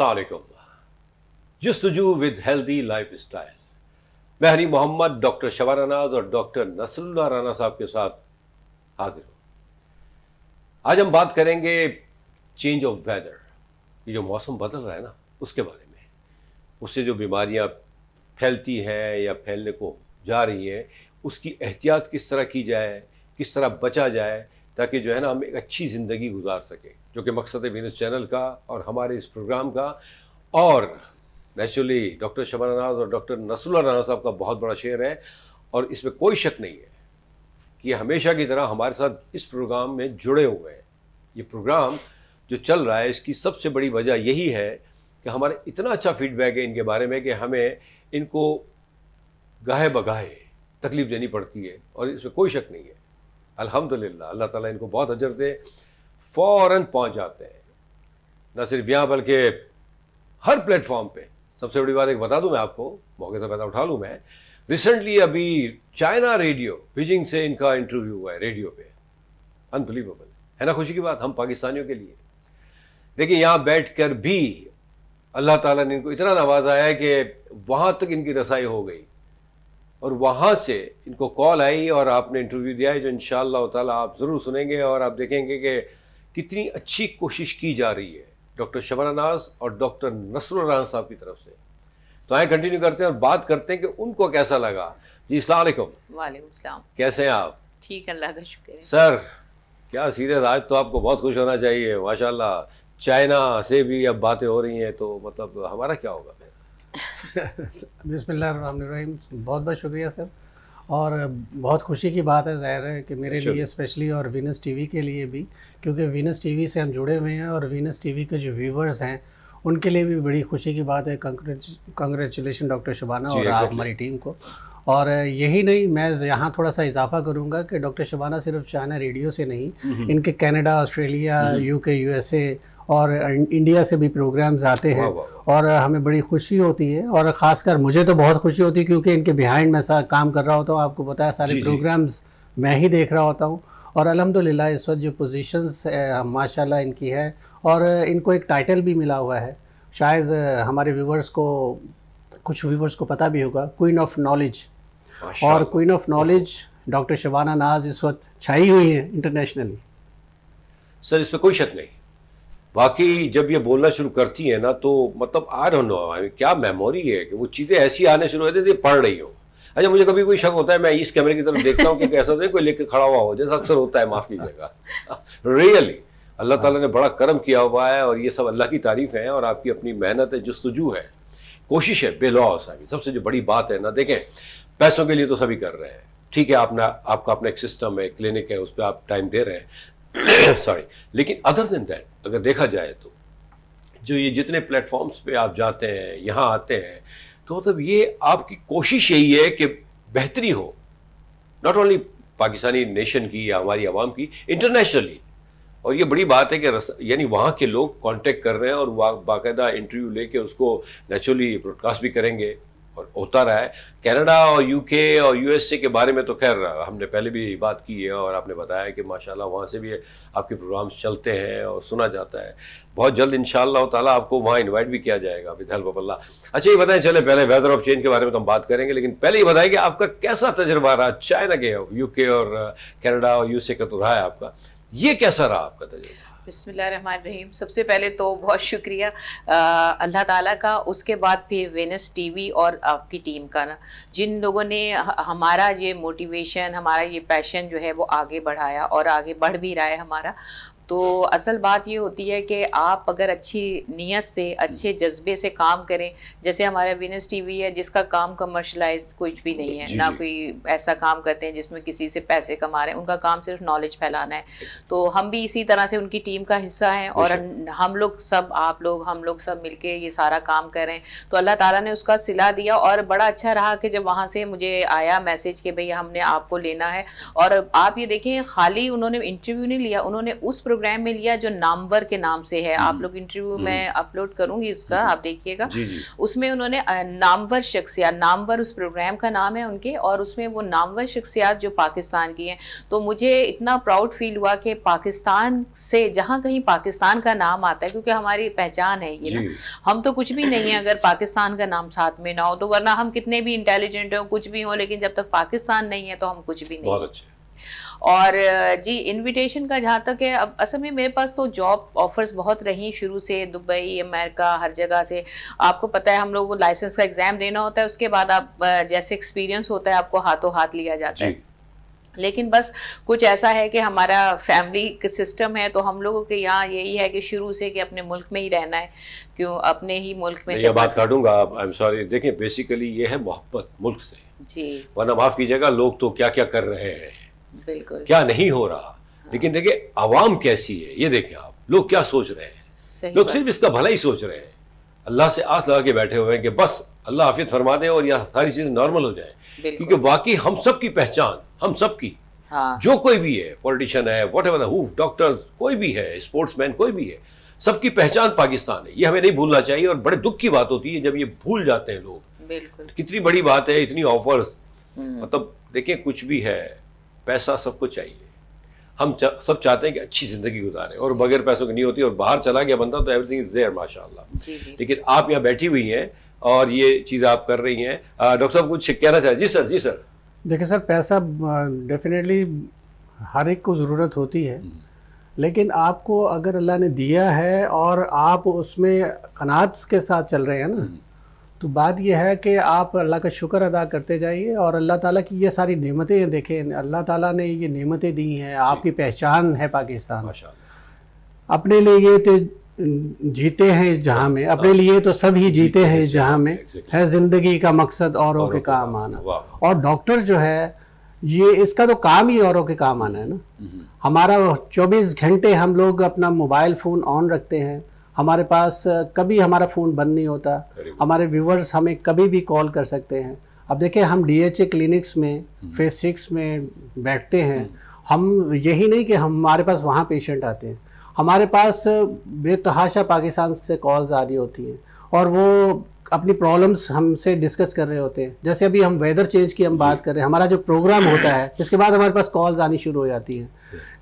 असलकुम जस्तजू with healthy lifestyle बहरी मोहम्मद डॉक्टर शवा रानाज और डॉक्टर नसरुल्ला राना साहब के साथ हाजिर हूँ आज हम बात करेंगे चेंज ऑफ वेदर ये जो मौसम बदल रहा है ना उसके बारे में उससे जो बीमारियाँ फैलती हैं या फैलने को जा रही हैं उसकी एहतियात किस तरह की जाए किस तरह बचा जाए ताकि जो है ना हम एक अच्छी ज़िंदगी गुजार सकें जो कि मकसद है वीनस चैनल का और हमारे इस प्रोग्राम का और नेचुरली डॉक्टर शबाना नाज और डॉक्टर नसरुल्ला राना साहब का बहुत बड़ा शेयर है और इसमें कोई शक नहीं है कि हमेशा की तरह हमारे साथ इस प्रोग्राम में जुड़े हुए हैं ये प्रोग्राम जो चल रहा है इसकी सबसे बड़ी वजह यही है कि हमारा इतना अच्छा फीडबैक है इनके बारे में कि हमें इनको गाहे बगाहे तकलीफ़ देनी पड़ती है और इसमें कोई शक नहीं है अल्हम्दुलिल्लाह अल्लाह ताला इनको बहुत अजर दे फ़ौर पहुँच जाते हैं न सिर्फ यहाँ बल्कि हर प्लेटफॉर्म पे सबसे बड़ी बात एक बता दूं मैं आपको मौके से पैदा उठा लूँ मैं रिसेंटली अभी चाइना रेडियो बीजिंग से इनका इंटरव्यू हुआ है रेडियो पे अनबिलीवेबल है ना खुशी की बात हम पाकिस्तानियों के लिए देखिए यहाँ बैठ कर भी अल्लाह ताला ने इनको इतना नवाजा है कि वहाँ तक इनकी रसाई हो गई और वहाँ से इनको कॉल आई और आपने इंटरव्यू दिया है जो इन ताला आप ज़रूर सुनेंगे और आप देखेंगे कि कितनी अच्छी कोशिश की जा रही है डॉक्टर शबानाज और डॉक्टर नसरुल्लाह साहब की तरफ से तो आए कंटिन्यू करते हैं और बात करते हैं कि उनको कैसा लगा जी सलामकुम वालेकुम कैसे हैं आप ठीक अल्लाह का शुक्र सर क्या सीरियस आज तो आपको बहुत खुश होना चाहिए माशाल्लाह चाइना से भी अब बातें हो रही हैं तो मतलब हमारा क्या होगा बिस्मिल्लाम बहुत बहुत शुक्रिया सर और बहुत खुशी की बात है ज़ाहिर है कि मेरे लिए स्पेशली और वीनस टीवी के लिए भी क्योंकि वीनस टीवी से हम जुड़े हुए हैं और वीनस टीवी के जो व्यूवर्स हैं उनके लिए भी बड़ी खुशी की बात है कंग्रेचुलेशन डॉक्टर शबाना और आप हमारी टीम को और यही नहीं मैं यहाँ थोड़ा सा इजाफा करूँगा कि डॉक्टर शबाना सिर्फ चाइना रेडियो से नहीं इनके कनाडा ऑस्ट्रेलिया यूके यूएसए और इंडिया से भी प्रोग्राम्स आते हैं और हमें बड़ी खुशी होती है और ख़ासकर मुझे तो बहुत खुशी होती है क्योंकि इनके बिहाइंड मैं काम कर रहा होता हूँ आपको पता है सारे प्रोग्राम्स मैं ही देख रहा होता हूँ और अलहमदिल्ला इस वक्त जो पोजिशन माशा इनकी है और इनको एक टाइटल भी मिला हुआ है शायद हमारे व्यूवर्स को कुछ व्यूवर्स को पता भी होगा क्वीन ऑफ नॉलेज और queen of knowledge doctor Shabana Naz इस वक्त छाई हुई है इंटरनेशनली सर इसमें कोई शक नहीं वाकई जब ये बोलना शुरू करती है ना तो मतलब आ रहा नो क्या मेमोरी है कि वो चीज़ें ऐसी आने शुरू होती थी पढ़ रही हो अच्छा मुझे कभी कोई शक होता है मैं इस कैमरे की तरफ देखता हूँ कि कैसा नहीं कोई लेके खड़ा हुआ हो जैसा अक्सर होता है माफ़ कीजिएगा रियली अल्लाह ताला ने बड़ा कर्म किया हुआ है और ये सब अल्लाह की तारीफ़ है और आपकी अपनी मेहनत है जस्तजू है कोशिश है बेलॉस आगे सबसे जो बड़ी बात है ना देखें पैसों के लिए तो सभी कर रहे हैं ठीक है आपना आपका अपना एक सिस्टम है क्लिनिक है उस पर आप टाइम दे रहे हैं सॉरी लेकिन अदर देन दैट अगर देखा जाए तो जो ये जितने प्लेटफॉर्म्स पे आप जाते हैं यहाँ आते हैं तो मतलब तो ये आपकी कोशिश यही है कि बेहतरी हो नॉट ओनली पाकिस्तानी नेशन की या हमारी आवाम की इंटरनेशनली और ये बड़ी बात है कि यानी वहाँ के लोग कांटेक्ट कर रहे हैं और बाकायदा इंटरव्यू लेके उसको नेचुरली ब्रॉडकास्ट भी करेंगे और होता रहा है कनाडा और यूके और यूएसए के बारे में तो खैर हमने पहले भी बात की है और आपने बताया कि माशाल्लाह वहाँ से भी आपके प्रोग्राम्स चलते हैं और सुना जाता है बहुत जल्द इन ताला आपको वहाँ इन्वाइट भी किया जाएगा विद हेल्प अल्लाह अच्छा ये बताएं चले पहले वेदर ऑफ चेंज के बारे में तो हम बात करेंगे लेकिन पहले ये बताएं कि आपका कैसा तजर्बा रहा चाइना के यूके और कैनेडा और यूएसए का तो रहा है आपका ये कैसा रहा आपका तजर्बा बिस्मिल्लाहिर्रहमानिर्रहीम सबसे पहले तो बहुत शुक्रिया अल्लाह ताला का उसके बाद फिर वेनस टीवी और आपकी टीम का ना जिन लोगों ने हमारा ये मोटिवेशन हमारा ये पैशन जो है वो आगे बढ़ाया और आगे बढ़ भी रहा है हमारा तो असल बात ये होती है कि आप अगर अच्छी नीयत से अच्छे जज्बे से काम करें जैसे हमारा विनस टीवी है जिसका काम कमर्शलाइज कुछ भी नहीं है ना कोई ऐसा काम करते हैं जिसमें किसी से पैसे कमा रहे हैं उनका काम सिर्फ नॉलेज फैलाना है तो हम भी इसी तरह से उनकी टीम का हिस्सा हैं और हम लोग सब आप लोग हम लोग सब के ये सारा काम कर रहे हैं तो अल्लाह ताला ने उसका सिला दिया और बड़ा अच्छा रहा कि जब वहाँ से मुझे आया मैसेज कि भैया हमने आपको लेना है और आप ये देखें खाली उन्होंने इंटरव्यू नहीं लिया उन्होंने उस प्रोग्राम में लिया जो नामवर के नाम से है आप हम्म। लोग इंटरव्यू हम्म। में अपलोड करूंगी उसका आप देखिएगा उसमें उन्होंने नामवर शख्सियात नामवर उस प्रोग्राम का नाम है उनके और उसमें वो नामवर शख्सियात जो पाकिस्तान की हैं तो मुझे इतना प्राउड फील हुआ कि पाकिस्तान से जहाँ कहीं पाकिस्तान का नाम आता है क्योंकि हमारी पहचान है ये ना हम तो कुछ भी नहीं है अगर पाकिस्तान का नाम साथ में ना हो तो वरना हम कितने भी इंटेलिजेंट हो कुछ भी हो लेकिन जब तक पाकिस्तान नहीं है तो हम कुछ भी नहीं बहुत अच्छा और जी इनविटेशन का जहाँ तक है अब असल में मेरे पास तो जॉब ऑफर्स बहुत रही शुरू से दुबई अमेरिका हर जगह से आपको पता है हम लोग को लाइसेंस का एग्ज़ाम देना होता है उसके बाद आप जैसे एक्सपीरियंस होता है आपको हाथों हाथ लिया जाता है लेकिन बस कुछ ऐसा है कि हमारा फैमिली सिस्टम है तो हम लोगों के यहाँ यही है कि शुरू से कि अपने मुल्क में ही रहना है क्यों अपने ही मुल्क में ये बात काटूंगा आई एम सॉरी देखिए बेसिकली ये है मोहब्बत मुल्क से जी वरना माफ़ कीजिएगा लोग तो क्या क्या कर रहे हैं बिल्कुल क्या नहीं हो रहा हाँ। लेकिन देखिए आवाम कैसी है ये देखें आप लोग क्या सोच रहे हैं लोग सिर्फ इसका भला ही सोच रहे हैं अल्लाह से आस लगा के बैठे हुए हैं कि बस अल्लाह हाफियत फरमा दे और यहाँ सारी चीज़ें नॉर्मल हो जाए क्योंकि बाकी हम सब की पहचान हम सब की हाँ। जो कोई भी है पॉलिटिशियन है वट एवर डॉक्टर कोई भी है स्पोर्ट्समैन कोई भी है सबकी पहचान पाकिस्तान है ये हमें नहीं भूलना चाहिए और बड़े दुख की बात होती है जब ये भूल जाते हैं लोग बिल्कुल कितनी बड़ी बात है इतनी ऑफर्स हम्म। मतलब देखिए कुछ भी है पैसा सबको चाहिए हम चा, सब चाहते हैं कि अच्छी ज़िंदगी गुजारें और बगैर पैसों की नहीं होती और बाहर चला गया बंदा तो एवरीथिंग इज़ देयर माशाल्लाह लेकिन आप यहाँ बैठी हुई हैं और ये चीज़ आप कर रही हैं डॉक्टर साहब कुछ कहना चाहें जी सर जी सर देखिए सर पैसा डेफिनेटली हर एक को ज़रूरत होती है हम्म। लेकिन आपको अगर अल्लाह ने दिया है और आप उसमें कनाज के साथ चल रहे हैं ना हम्म। तो बात यह है कि आप अल्लाह का शुक्र अदा करते जाइए और अल्लाह ताला की ये सारी नेमतें देखें अल्लाह ताला ने ये नेमतें दी हैं आपकी पहचान है पाकिस्तान अपने लिए ये तो जीते हैं इस जहाँ में अपने हाँ। लिए तो सब ही जीते हैं इस जहाँ में है ज़िंदगी का मकसद औरों के काम आना और डॉक्टर जो है ये इसका तो काम ही औरों के काम आना है ना हम्म। हमारा 24 घंटे हम लोग अपना मोबाइल फ़ोन ऑन रखते हैं हमारे पास कभी हमारा फ़ोन बंद नहीं होता हमारे व्यूवर्स हमें कभी भी कॉल कर सकते हैं अब देखिए हम डीएचए क्लिनिक्स में हम्म। फेज सिक्स में बैठते हैं हम यही नहीं कि हमारे पास वहाँ पेशेंट आते हैं हमारे पास बेतहाशा पाकिस्तान से कॉल्स आ रही होती हैं और वो अपनी प्रॉब्लम्स हमसे डिस्कस कर रहे होते हैं जैसे अभी हम वेदर चेंज की हम बात कर रहे हैं हमारा जो प्रोग्राम होता है इसके बाद हमारे पास कॉल्स आनी शुरू हो जाती हैं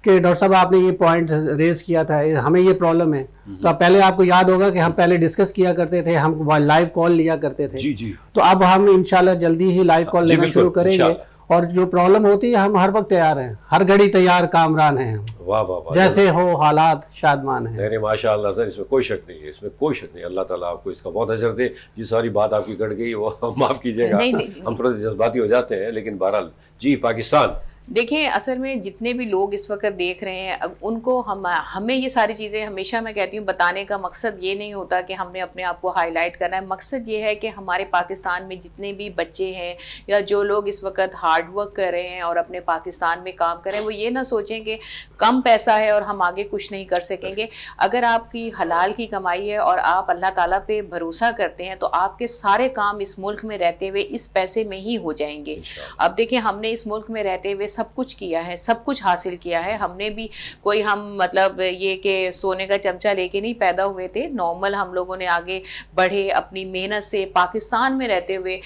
कि डॉक्टर साहब आपने ये पॉइंट रेज किया था हमें ये प्रॉब्लम है हम्म। तो आप पहले आपको याद होगा कि हम पहले डिस्कस किया करते थे हम लाइव कॉल लिया करते थे जी जी तो अब हम इनशाला जल्दी ही लाइव कॉल लेना शुरू करेंगे और जो प्रॉब्लम होती है हम हर वक्त तैयार हैं हर घड़ी तैयार कामरान हैं हम वाह वाह वाह जैसे हो हालात शादमान है नहीं माशा सर इसमें कोई शक नहीं है इसमें कोई शक नहीं अल्लाह ताला आपको इसका बहुत अजर दे जी सारी बात आपकी कट गई वो माफ़ कीजिएगा हम थोड़े जज्बाती हो जाते हैं लेकिन बहरहाल जी पाकिस्तान देखें असल में जितने भी लोग इस वक्त देख रहे हैं उनको हम हमें ये सारी चीज़ें हमेशा मैं कहती हूँ बताने का मकसद ये नहीं होता कि हमने अपने आप को हाईलाइट करना है मकसद ये है कि हमारे पाकिस्तान में जितने भी बच्चे हैं या जो लोग इस वक्त हार्ड वर्क कर रहे हैं और अपने पाकिस्तान में काम करें वो ये ना सोचें कि कम पैसा है और हम आगे कुछ नहीं कर सकेंगे अगर आपकी हलाल की कमाई है और आप अल्लाह ताला पे भरोसा करते हैं तो आपके सारे काम इस मुल्क में रहते हुए इस पैसे में ही हो जाएंगे अब देखिए हमने इस मुल्क में रहते हुए सब कुछ किया है सब कुछ हासिल किया है हमने भी कोई हम मतलब ये कि सोने का चमचा लेके नहीं पैदा हुए थे नॉर्मल हम लोगों ने आगे बढ़े अपनी मेहनत से पाकिस्तान में रहते हुए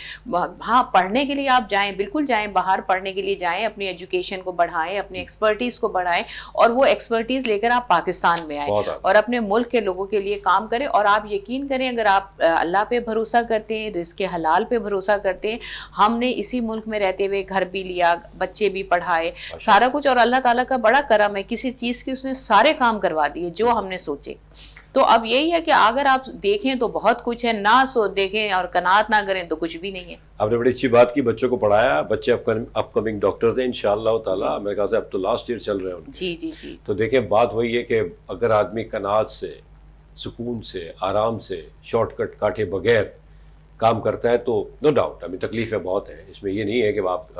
हाँ पढ़ने के लिए आप जाएँ बिल्कुल जाएँ बाहर पढ़ने के लिए जाएँ अपनी एजुकेशन को बढ़ाएँ अपनी एक्सपर्टीज़ को बढ़ाएँ और वो एक्सपर्टीज़ लेकर आप पाकिस्तान में आए और अपने मुल्क के लोगों के लिए काम करें और आप यकीन करें अगर आप अल्लाह पर भरोसा करते हैं रिस्क के हलाल पर भरोसा करते हैं हमने इसी मुल्क में रहते हुए घर भी लिया बच्चे भी पढ़ा बढ़ाए अच्छा। सारा कुछ और अल्लाह ताला का बड़ा करम है किसी चीज़ की उसने सारे काम करवा दिए जो हमने सोचे तो अब यही है कि अगर आप देखें तो बहुत कुछ है ना सो देखें और कनात ना करें तो कुछ भी नहीं है आपने बड़ी अच्छी बात की बच्चों को पढ़ाया बच्चे अपकमिंग डॉक्टर थे इंशाल्लाह ताला मेरे ख्याल से अब तो लास्ट ईयर चल रहे हैं जी जी जी तो देखें बात वही है कि अगर आदमी कनात से सुकून से आराम से शॉर्टकट काटे बगैर काम करता है तो नो डाउट अभी तकलीफ़ें बहुत हैं इसमें ये नहीं है कि आप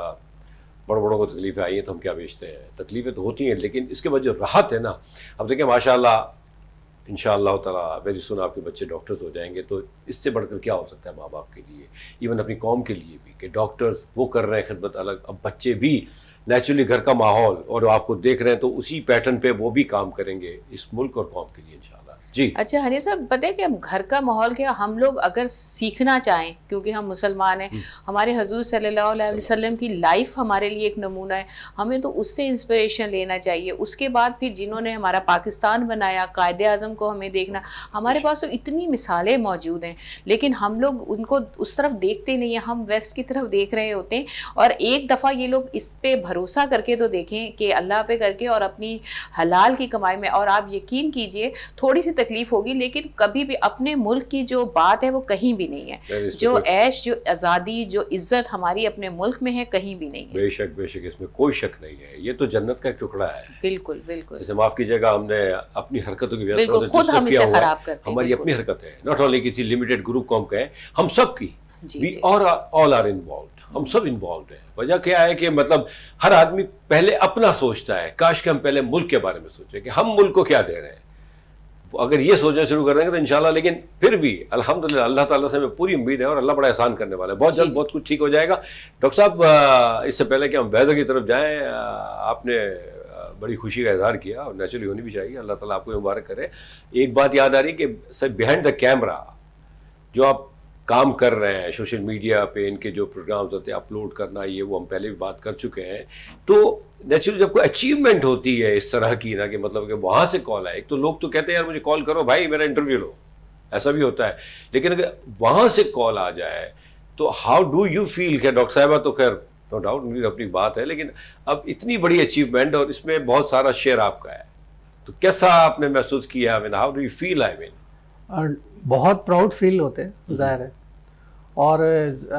बड़ों बड़ों को तकलीफ़ें आई हैं तो हम क्या बेचते हैं तकलीफ़ें तो होती हैं लेकिन इसके बाद जो राहत है ना अब देखिए माशा इन ताला वेरी सुन आपके बच्चे डॉक्टर्स हो जाएंगे तो इससे बढ़कर क्या हो सकता है माँ बाप के लिए इवन अपनी कौम के लिए भी कि डॉक्टर्स वो कर रहे हैं खिदमत अलग अब बच्चे भी नेचुरली घर का माहौल और आपको देख रहे हैं तो उसी पैटर्न पे वो भी काम करेंगे इस मुल्क और कौम के लिए इंशाल्लाह जी अच्छा हनी साहब पता है कि घर का माहौल क्या हम लोग अगर सीखना चाहें क्योंकि हम मुसलमान हैं हम्म। हमारे हजूर सल्लल्लाहु अलैहि वसल्लम की लाइफ हमारे लिए एक नमूना है हमें तो उससे इंस्पिरेशन लेना चाहिए उसके बाद फिर जिन्होंने हमारा पाकिस्तान बनाया कायद अजम को हमें देखना हमारे अच्छा। पास तो इतनी मिसालें मौजूद हैं लेकिन हम लोग उनको उस तरफ देखते नहीं हैं हम वेस्ट की तरफ देख रहे होते हैं और एक दफ़ा ये लोग इस पर भरोसा करके तो देखें कि अल्लाह पे करके और अपनी हलाल की कमाई में और आप यकीन कीजिए थोड़ी सी तकलीफ होगी लेकिन कभी भी अपने मुल्क की जो बात है वो कहीं भी नहीं है जो ऐश जो आज़ादी जो इज्जत हमारी अपने मुल्क में है कहीं भी नहीं है बेशक बेशक इसमें कोई शक नहीं है ये तो जन्नत का एक टुकड़ा है बिल्कुल बिल्कुल इसे माफ कीजिएगा हमने अपनी हरकतों की खुद हम इसे खराब कर हमारी अपनी हरकत है नॉट ओनली किसी लिमिटेड ग्रुप को हम कहें हम सब की और ऑल आर इन्वॉल्व हम सब इन्वॉल्व हैं वजह क्या है कि मतलब हर आदमी पहले अपना सोचता है काश कि हम पहले मुल्क के बारे में सोचें कि हम मुल्क को क्या दे रहे हैं अगर ये सोचना शुरू कर देंगे तो इनशाला लेकिन फिर भी अल्हम्दुलिल्लाह अल्लाह ताला से हमें पूरी उम्मीद है और अल्लाह बड़ा एहसान करने वाला है बहुत जल्द बहुत कुछ ठीक हो जाएगा डॉक्टर साहब इससे पहले कि हम वैदर की तरफ जाएँ आपने बड़ी खुशी का इजहार किया और नेचुरली होनी भी चाहिए अल्लाह ताला आपको मुबारक करे एक बात याद आ रही कि सर बिहड द कैमरा जो आप काम कर रहे हैं सोशल मीडिया पे इनके जो प्रोग्राम्स होते हैं अपलोड करना ये वो हम पहले भी बात कर चुके हैं तो नेचुरली जब कोई अचीवमेंट होती है इस तरह की ना कि मतलब कि वहाँ से कॉल आए तो लोग तो कहते हैं यार मुझे कॉल करो भाई मेरा इंटरव्यू लो ऐसा भी होता है लेकिन अगर वहाँ से कॉल आ जाए तो हाउ डू यू फील क्या डॉक्टर साहबा तो खैर नो डाउट मेरी अपनी बात है लेकिन अब इतनी बड़ी अचीवमेंट और इसमें बहुत सारा शेयर आपका है तो कैसा आपने महसूस किया I mean how do you feel I mean और बहुत प्राउड फील होते हैं जाहिर है और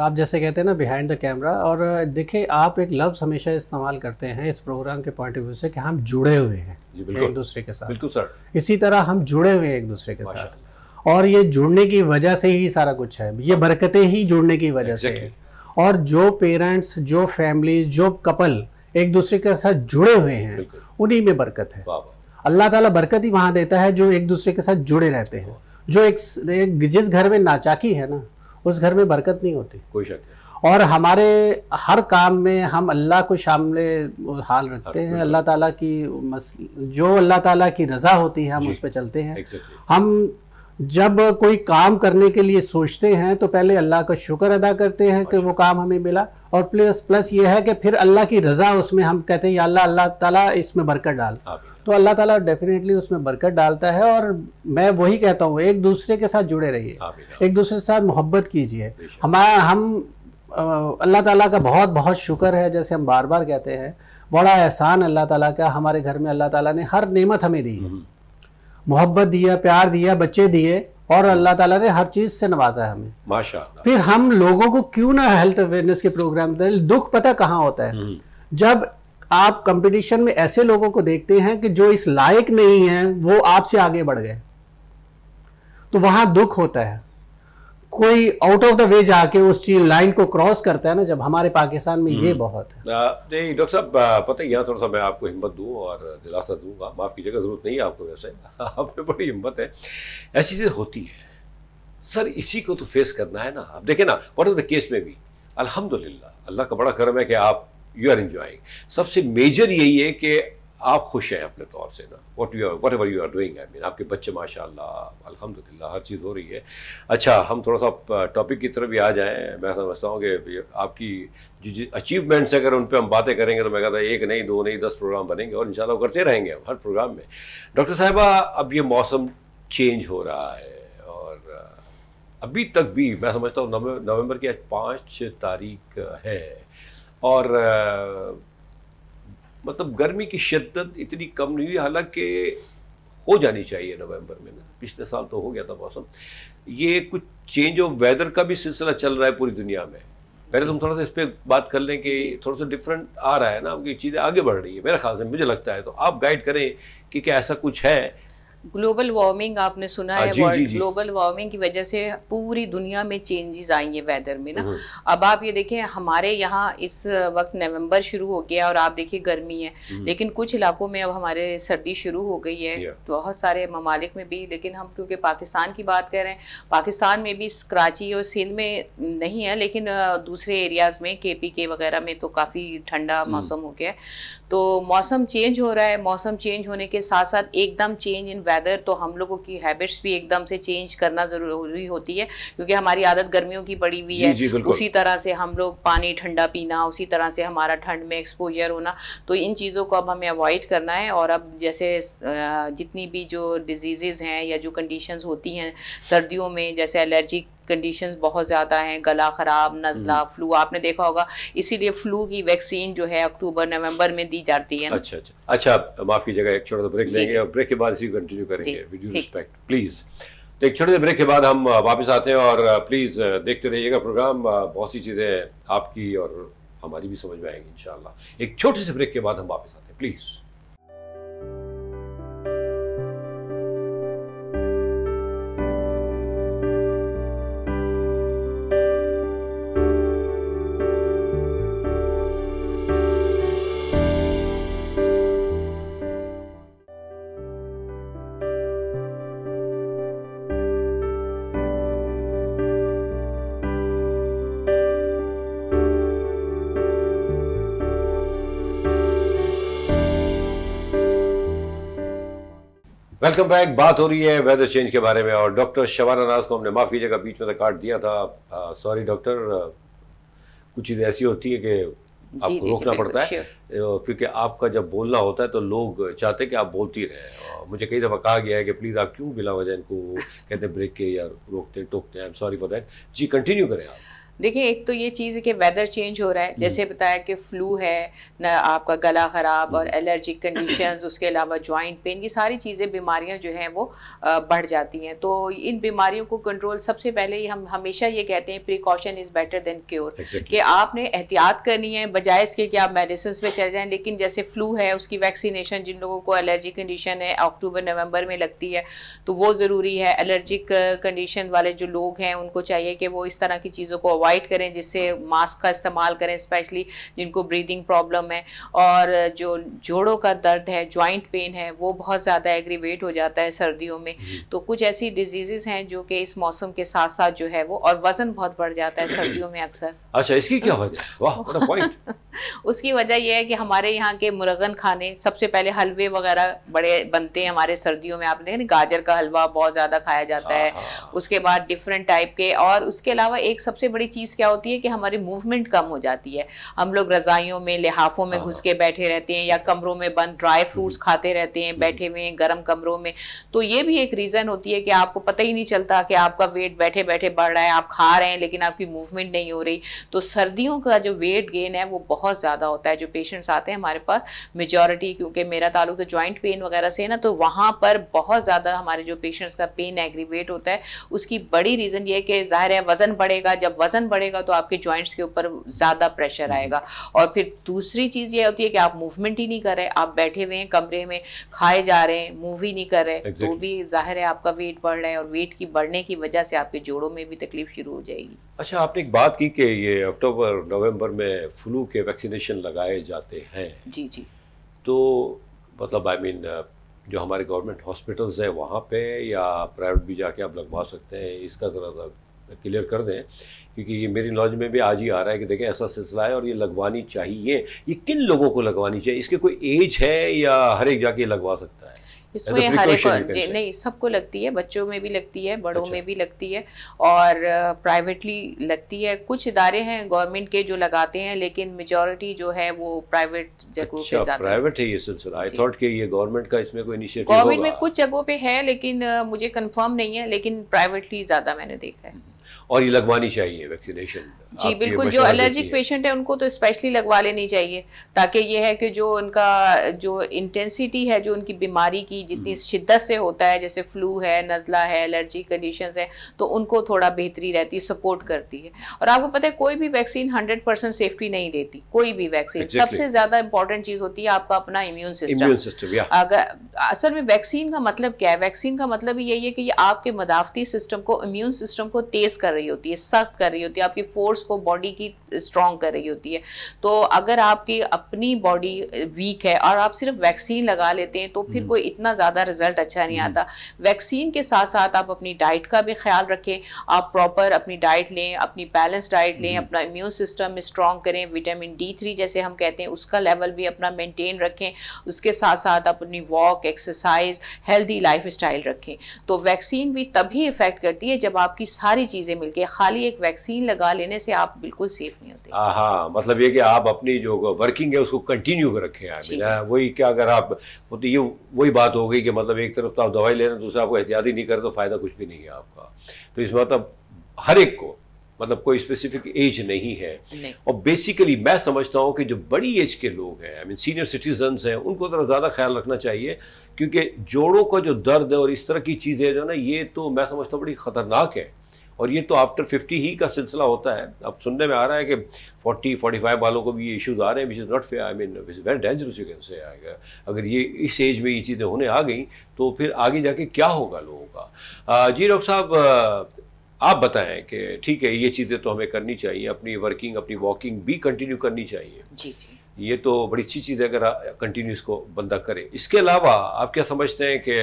आप जैसे कहते हैं ना बिहाइंड द कैमरा और देखिए आप एक लफ्ज़ हमेशा इस्तेमाल करते हैं इस प्रोग्राम के पॉइंट ऑफ व्यू से कि हम जुड़े हुए हैं एक दूसरे के साथ बिल्कुल सर इसी तरह हम जुड़े हुए हैं एक दूसरे के साथ और ये जुड़ने की वजह से ही सारा कुछ है ये बरकतें ही जुड़ने की वजह से और जो पेरेंट्स जो फैमिली जो कपल एक दूसरे के साथ जुड़े हुए हैं उन्हीं में बरकत है अल्लाह ताला बरकत ही वहाँ देता है जो एक दूसरे के साथ जुड़े रहते हैं जो एक, एक जिस घर में नाचाकी है ना उस घर में बरकत नहीं होती कोई शक और हमारे हर काम में हम अल्लाह को शामिल हाल रखते हैं अल्लाह ताला की मस जो अल्लाह ताला की रज़ा होती है हम उस पर चलते हैं हम जब कोई काम करने के लिए सोचते हैं तो पहले अल्लाह का शुक्र अदा करते हैं कि अच्छा। वो काम हमें मिला और प्लस प्लस ये है कि फिर अल्लाह की रज़ा उसमें हम कहते हैं या अल्लाह अल्लाह ताला इसमें बरकत डाल तो अल्लाह ताला डेफिनेटली उसमें बरकत डालता है और मैं वही कहता हूँ एक दूसरे के साथ जुड़े रहिए एक दूसरे के साथ मोहब्बत कीजिए हमारा हम अल्लाह ताला का बहुत बहुत शुक्र है जैसे हम बार बार कहते हैं बड़ा एहसान अल्लाह ताला का हमारे घर में अल्लाह ताला ने हर नेमत हमें दी हम्म। मोहब्बत दिया प्यार दिया बच्चे दिए और अल्लाह ताला ने हर चीज़ से नवाजा है हमें माशाल्लाह फिर हम लोगों को क्यों ना हेल्थ अवेयरनेस के प्रोग्राम दें दुख पता कहाँ होता है हम्म। जब आप कंपटीशन में ऐसे लोगों को देखते हैं कि जो इस लायक नहीं है वो आपसे आगे बढ़ गए तो वहां दुख होता है कोई आउट ऑफ द वे जाके उस चीज लाइन को क्रॉस करता है ना जब हमारे पाकिस्तान में ये हम्म। बहुत है नहीं डॉक्टर साहब पता है यहाँ थोड़ा सा मैं आपको हिम्मत दूँ और दिलासा दूंगा माफ़ कीजिएगा जरूरत नहीं है आपको वैसे आप में बड़ी हिम्मत है ऐसी चीज़ होती है सर इसी को तो फेस करना है ना आप देखें ना वॉट ऑफ द केस में भी अलहमदिल्ला अल्लाह का बड़ा करम है कि आप यू आर इंजॉइंग सबसे मेजर यही है कि आप खुश हैं अपने तौर से ना what you whatever you are doing I mean आपके बच्चे माशा अल्हम्दुलिल्लाह हर चीज़ हो रही है अच्छा हम थोड़ा सा टॉपिक की तरफ भी आ जाएं मैं समझता हूँ कि आपकी जो अचीवमेंट्स अगर उन पर हम बातें करेंगे तो मैं कहता एक नहीं दो नहीं दस प्रोग्राम बनेंगे और इन करते रहेंगे हम हर प्रोग्राम में डॉक्टर साहबा अब ये मौसम चेंज हो रहा है और अभी तक भी मैं समझता हूँ नवंबर की आज पाँच तारीख है और आ, मतलब गर्मी की शिद्दत इतनी कम नहीं हुई हालांकि हो जानी चाहिए नवंबर में पिछले साल तो हो गया था मौसम ये कुछ चेंज ऑफ वेदर का भी सिलसिला चल रहा है पूरी दुनिया में पहले तुम तो थोड़ा सा इस पर बात कर लें कि थोड़ा सा डिफरेंट आ रहा है ना आपकी चीज़ें आगे बढ़ रही है मेरे ख्याल से मुझे लगता है तो आप गाइड करें कि क्या ऐसा कुछ है ग्लोबल वार्मिंग आपने सुना हाँ, है वर्ल्ड ग्लोबल वार्मिंग की वजह से पूरी दुनिया में चेंजेस आई है वेदर में ना हम्म। अब आप ये देखें हमारे यहाँ इस वक्त नवंबर शुरू हो गया और आप देखिए गर्मी है हम्म। लेकिन कुछ इलाकों में अब हमारे सर्दी शुरू हो गई है तो बहुत सारे ममालिक में भी लेकिन हम क्योंकि पाकिस्तान की बात कर रहे हैं पाकिस्तान में भी कराची और सिंध में नहीं है लेकिन दूसरे एरियाज में के पी के वगैरह में तो काफ़ी ठंडा हम्म। मौसम हो गया है तो मौसम चेंज हो रहा है मौसम चेंज होने के साथ साथ एकदम चेंज इन वेदर तो हम लोगों की हैबिट्स भी एकदम से चेंज करना ज़रूरी होती है क्योंकि हमारी आदत गर्मियों की पड़ी हुई है जी, उसी तरह से हम लोग पानी ठंडा पीना उसी तरह से हमारा ठंड में एक्सपोजर होना तो इन चीज़ों को अब हमें अवॉइड करना है और अब जैसे जितनी भी जो डिजीज़ हैं या जो कंडीशंस होती हैं सर्दियों में जैसे एलर्जिक कंडीशन बहुत ज़्यादा हैं गला ख़राब नज़ला फ्लू हम्म। आपने देखा होगा इसीलिए फ्लू की वैक्सीन जो है अक्टूबर नवंबर में दी जाती है अच्छा अच्छा अच्छा माफ़ कीजिएगा एक छोटा सा ब्रेक लेंगे और ब्रेक के बाद इसी कंटिन्यू करेंगे विद रिस्पेक्ट प्लीज़ तो एक छोटे से ब्रेक के बाद हम वापस आते हैं और प्लीज़ देखते रहिएगा प्रोग्राम बहुत सी चीज़ें आपकी और हमारी भी समझ में आएंगी इन एक छोटे से ब्रेक के बाद हम वापस आते हैं प्लीज़ वेलकम बैक बात हो रही है वेदर चेंज के बारे में और डॉक्टर शबाना नाज को हमने माफ़ी जगह बीच में से तो काट दिया था सॉरी डॉक्टर कुछ चीज़ ऐसी होती है कि आपको रोकना पड़ता है तो क्योंकि आपका जब बोलना होता है तो लोग चाहते हैं कि आप बोलती रहें मुझे कई दफ़ा कहा गया है कि प्लीज़ आप क्यों बिला वजह इनको कहते हैं ब्रेक के या रोकते टोकते हैं सॉरी फॉर देट जी कंटिन्यू करें आप देखिए एक तो ये चीज़ है कि वेदर चेंज हो रहा है जैसे बताया कि फ़्लू है ना आपका गला ख़राब और एलर्जिक कंडीशंस उसके अलावा जॉइंट पेन ये सारी चीज़ें बीमारियां जो हैं वो बढ़ जाती हैं तो इन बीमारियों को कंट्रोल सबसे पहले ही हम हमेशा ये कहते हैं precaution is better than cure कि आपने एहतियात करनी है बजाय इसके कि आप मेडिसिन पर चले जाएँ लेकिन जैसे फ़्लू है उसकी वैक्सीनेशन जिन लोगों को एलर्जी कंडीशन है अक्टूबर नवंबर में लगती है तो वो ज़रूरी है एलर्जिक कंडीशन वाले जो लोग हैं उनको चाहिए कि वो इस तरह की चीज़ों को अवॉइड करें जिससे मास्क का इस्तेमाल करें स्पेशली जिनको ब्रीदिंग प्रॉब्लम है और जो जोड़ों का दर्द है जॉइंट पेन है वो बहुत ज़्यादा एग्रीवेट हो जाता है सर्दियों में तो कुछ ऐसी डिजीजेज हैं जो कि इस मौसम के साथ साथ जो है वो और वजन बहुत बढ़ जाता है सर्दियों में अक्सर अच्छा इसकी क्या वजह उसकी वजह यह है कि हमारे यहाँ के मुरगन खाने सबसे पहले हलवे वगैरह बड़े बनते हैं हमारे सर्दियों में आप देखें गाजर का हलवा बहुत ज़्यादा खाया जाता है हाँ, हाँ। उसके बाद डिफरेंट टाइप के और उसके अलावा एक सबसे बड़ी चीज़ क्या होती है कि हमारी मूवमेंट कम हो जाती है हम लोग रजाइयों में लिहाफों में हाँ। घुस के बैठे रहते हैं या कमरों में बंद ड्राई हम्म। फ्रूट्स खाते रहते हैं हम्म। बैठे हुए गर्म कमरों में तो ये भी एक रीज़न होती है कि आपको पता ही नहीं चलता कि आपका वेट बैठे बैठे बढ़ रहा है आप खा रहे हैं लेकिन आपकी मूवमेंट नहीं हो रही तो सर्दियों का जो वेट गेन है वो बहुत ज़्यादा होता है जो पेशेंट्स आते हैं हमारे पास मेजोरिटी क्योंकि मेरा ताल्लुक तो ज्वाइंट पेन वगैरह से है ना तो वहाँ पर बहुत ज़्यादा हमारे जो पेशेंट्स का पेन एग्रीवेट होता है उसकी बड़ी रीज़न ये है कि ज़ाहिर है वज़न बढ़ेगा जब वज़न बढ़ेगा तो आपके ज्वाइंट्स के ऊपर ज़्यादा प्रेशर हम्म। आएगा और फिर दूसरी चीज़ ये होती है कि आप मूवमेंट ही नहीं कर रहे आप बैठे हुए हैं कमरे में खाए जा रहे हैं मूव ही नहीं कर रहे तो exactly. तो भी जाहिर है आपका वेट बढ़ रहा है और वेट की बढ़ने की वजह से आपके जोड़ों में भी तकलीफ शुरू हो जाएगी अच्छा आपने एक बात की कि ये अक्टूबर नवंबर में फ्लू के वैक्सीनेशन लगाए जाते हैं जी जी तो मतलब आई I मीन mean, जो हमारे गवर्नमेंट हॉस्पिटल्स हैं वहाँ पे या प्राइवेट भी जाके आप लगवा सकते हैं इसका ज़रा क्लियर कर दें क्योंकि ये मेरी नॉलेज में भी आज ही आ रहा है कि देखें ऐसा सिलसिला है और ये लगवानी चाहिए ये किन लोगों को लगवानी चाहिए इसके कोई एज है या हर एक जाके लगवा सकता है इसमें हर एक नहीं सबको लगती है बच्चों में भी लगती है बड़ों अच्छा। में भी लगती है और प्राइवेटली लगती है कुछ इदारे हैं गवर्नमेंट के जो लगाते हैं लेकिन मेजोरिटी जो है वो प्राइवेट जगहों अच्छा, पे प्राइवेट है ये सिलसिला आई थॉट कि ये गवर्नमेंट का इसमें कोई इनिशिएटिव गवर्नमेंट में कुछ जगहों पे है लेकिन मुझे कंफर्म नहीं है लेकिन प्राइवेटली ज़्यादा मैंने देखा है हम्म। और ये लगवानी चाहिए वैक्सीनेशन जी बिल्कुल जो एलर्जिक पेशेंट है उनको तो स्पेशली लगवा लेनी चाहिए ताकि ये है कि जो उनका जो इंटेंसिटी है जो उनकी बीमारी की जितनी हम्म। शिद्दत से होता है जैसे फ्लू है नज़ला है एलर्जी कंडीशन है तो उनको थोड़ा बेहतरी रहती है सपोर्ट करती है और आपको पता है कोई भी वैक्सीन हंड्रेड परसेंट सेफ्टी नहीं देती कोई भी वैक्सीन exactly. सबसे ज़्यादा इंपॉर्टेंट चीज़ होती है आपका अपना इम्यून सिस्टम अगर असल में वैक्सीन का मतलब क्या है वैक्सीन का मतलब यही है कि ये आपके मदाफती सिस्टम को इम्यून सिस्टम को तेज़ कर रही होती है सख्त कर रही होती है आपकी फोर्स को बॉडी की स्ट्रॉन्ग कर रही होती है तो अगर आपकी अपनी बॉडी वीक है और आप सिर्फ वैक्सीन लगा लेते हैं तो फिर हम्म। कोई इतना ज़्यादा रिजल्ट अच्छा नहीं हम्म। आता वैक्सीन के साथ साथ आप अपनी डाइट का भी ख्याल रखें आप प्रॉपर अपनी डाइट लें अपनी बैलेंस डाइट लें हम्म। अपना इम्यून सिस्टम स्ट्रॉन्ग करें विटामिन डी थ्री जैसे हम कहते हैं उसका लेवल भी अपना मेनटेन रखें उसके साथ साथ आप अपनी walk exercise healthy lifestyle रखें तो वैक्सीन भी तभी इफेक्ट करती है जब आपकी सारी चीज़ें मिलकर खाली एक वैक्सीन लगा लेने से आप बिल्कुल सेफ नहीं होती हाँ मतलब ये कि आप अपनी जो वर्किंग है उसको कंटिन्यू रखें आप वही क्या अगर आप तो ये वही बात हो गई कि मतलब एक तरफ तो आप दवाई ले रहे हैं दूसरा आपको एहतियात ही नहीं कर तो फ़ायदा कुछ भी नहीं है आपका तो इस मतलब हर एक को मतलब कोई स्पेसिफिक एज नहीं है नहीं। और बेसिकली मैं समझता हूँ कि जो बड़ी एज के लोग हैं आई मीन सीनियर सिटीजन हैं उनको ज़रा ज़्यादा ख्याल रखना चाहिए क्योंकि जोड़ों का जो दर्द है और इस तरह की चीज़ें जो है ना ये तो मैं समझता हूँ बड़ी ख़तरनाक है और ये तो आफ्टर फिफ्टी ही का सिलसिला होता है अब सुनने में आ रहा है कि फोर्टी फोर्टी फाइव वालों को भी ये इशूज़ आ रहे हैं which is not fair I mean which is very dangerous you can say आएगा अगर ये इस एज में ये चीज़ें होने आ गई तो फिर आगे जाके क्या होगा लोगों का जी डॉक्टर साहब आप बताएं कि ठीक है ये चीज़ें तो हमें करनी चाहिए अपनी वर्किंग अपनी वॉकिंग भी कंटिन्यू करनी चाहिए जी जी ये तो बड़ी अच्छी चीज़ है अगर कंटिन्यू इसको बंदा करे इसके अलावा आप क्या समझते हैं कि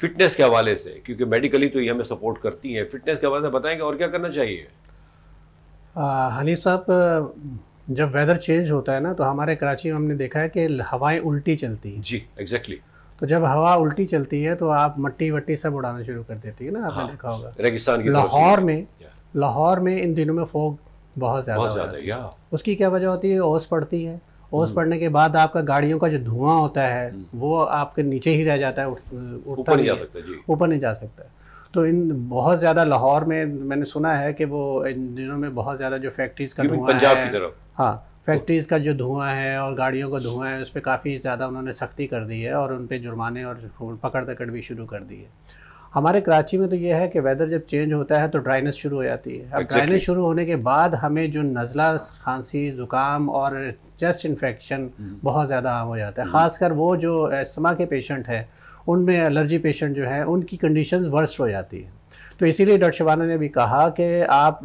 फिटनेस के हवाले से क्योंकि मेडिकली तो ये हमें सपोर्ट करती हैं फिटनेस के हवाले से बताएं कि और क्या करना चाहिए हनी साहब जब वेदर चेंज होता है ना तो हमारे कराची में हमने देखा है कि हवाएं उल्टी चलती हैं जी एग्जैक्टली exactly. तो जब हवा उल्टी चलती है तो आप मट्टी वट्टी सब उड़ाना शुरू कर देती है ना आपने हाँ, देखा होगा रेगिस्तान की लाहौर में लाहौर में इन दिनों में फोग बहुत ज़्यादा उसकी क्या वजह होती है ओस पड़ती है ओस हम्म। पड़ने के बाद आपका गाड़ियों का जो धुआं होता है हम्म। वो आपके नीचे ही रह जाता है ऊपर नहीं जा सकता जी ऊपर नहीं जा सकता तो इन बहुत ज़्यादा लाहौर में मैंने सुना है कि वो इन दिनों में बहुत ज़्यादा जो फैक्ट्रीज का धुआं पंजाब की तरफ हाँ फैक्ट्रीज़ तो का जो धुआं है और गाड़ियों का धुआं है उस पर काफ़ी ज़्यादा उन्होंने सख्ती कर दी है और उन पर जुर्माने और पकड़ पकड़ भी शुरू कर दी है हमारे कराची में तो यह है कि वेदर जब चेंज होता है तो ड्राइनेस शुरू हो जाती है अब exactly. ड्राइनेस शुरू होने के बाद हमें जो नज़ला खांसी ज़ुकाम और चेस्ट इन्फेक्शन hmm. बहुत ज़्यादा आम हो जाता है ख़ासकर वो जो एस्थमा के पेशेंट हैं उनमें एलर्जी पेशेंट जो हैं उनकी कंडीशन वर्स्ट हो जाती है तो इसीलिए डॉक्टर शबाना ने भी कहा कि आप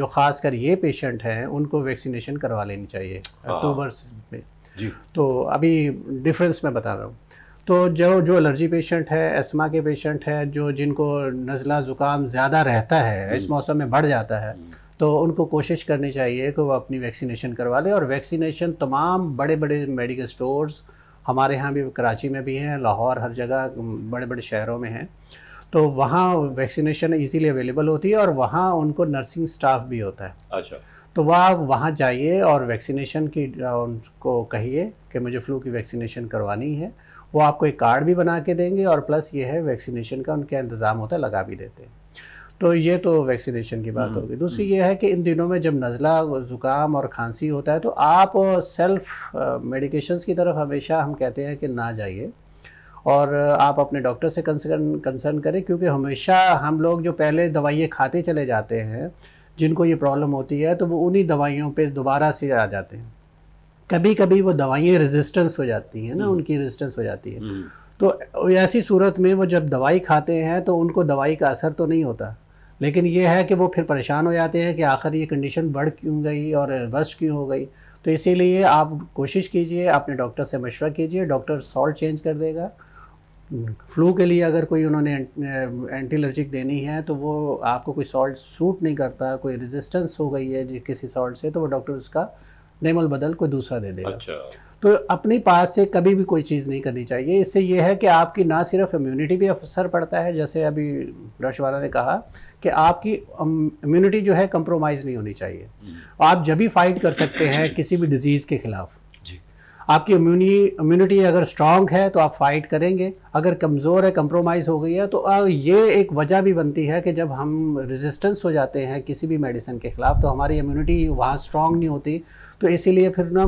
जो ख़ास कर ये पेशेंट हैं उनको वैक्सीनेशन करवा लेनी चाहिए हाँ। अक्टूबर में जी तो अभी डिफरेंस मैं बता रहा हूँ तो जो जो एलर्जी पेशेंट है एस्मा के पेशेंट है जो जिनको नज़ला ज़ुकाम ज़्यादा रहता है इस मौसम में बढ़ जाता है तो उनको कोशिश करनी चाहिए कि वो अपनी वैक्सीनेशन करवा लें और वैक्सीनेशन तमाम बड़े बड़े मेडिकल स्टोर्स हमारे यहाँ भी कराची में भी हैं लाहौर हर जगह बड़े बड़े शहरों में हैं तो वहाँ वैक्सीनेशन इजीली अवेलेबल होती है और वहाँ उनको नर्सिंग स्टाफ भी होता है अच्छा तो वह आप वहाँ जाइए और वैक्सीनेशन की उनको कहिए कि मुझे फ़्लू की वैक्सीनेशन करवानी है वो आपको एक कार्ड भी बना के देंगे और प्लस ये है वैक्सीनेशन का उनका इंतज़ाम होता है लगा भी देते हैं तो ये तो वैक्सीनेशन की बात हम्म, होगी दूसरी हम्म। ये है कि इन दिनों में जब नज़ला ज़ुकाम और खांसी होता है तो आप सेल्फ मेडिकेशंस की तरफ हमेशा हम कहते हैं कि ना जाइए और आप अपने डॉक्टर से कंसर्न कंसर्न करें क्योंकि हमेशा हम लोग जो पहले दवाइयाँ खाते चले जाते हैं जिनको ये प्रॉब्लम होती है तो वो उन्हीं दवाइयों पे दोबारा से आ जाते हैं कभी कभी वो दवाइयाँ रेजिस्टेंस हो जाती हैं ना हम्म। उनकी रेजिस्टेंस हो जाती है तो ऐसी सूरत में वो जब दवाई खाते हैं तो उनको दवाई का असर तो नहीं होता लेकिन ये है कि वो फिर परेशान हो जाते हैं कि आखिर ये कंडीशन बढ़ क्यों गई और रिवर्स क्यों हो गई तो इसीलिए आप कोशिश कीजिए अपने डॉक्टर से मशवरा कीजिए डॉक्टर सॉल्ट चेंज कर देगा फ्लू के लिए अगर कोई उन्होंने एंटीलर्जिक देनी है तो वो आपको कोई सॉल्ट सूट नहीं करता कोई रेजिस्टेंस हो गई है किसी सॉल्ट से तो वो डॉक्टर उसका नेमल बदल कोई दूसरा दे देगा अच्छा। तो अपने पास से कभी भी कोई चीज़ नहीं करनी चाहिए इससे यह है कि आपकी ना सिर्फ इम्यूनिटी पर असर पड़ता है जैसे अभी वाला ने कहा कि आपकी इम्यूनिटी जो है कंप्रोमाइज़ नहीं होनी चाहिए हम्म। आप जब भी फाइट कर सकते हैं किसी भी डिजीज़ के ख़िलाफ़ आपकी इम्यूनी इम्यूनिटी अगर स्ट्रांग है तो आप फाइट करेंगे अगर कमज़ोर है कम्प्रोमाइज़ हो गई है तो ये एक वजह भी बनती है कि जब हम रेजिस्टेंस हो जाते हैं किसी भी मेडिसिन के ख़िलाफ़ तो हमारी इम्यूनिटी वहाँ स्ट्रांग नहीं होती तो इसीलिए फिर ना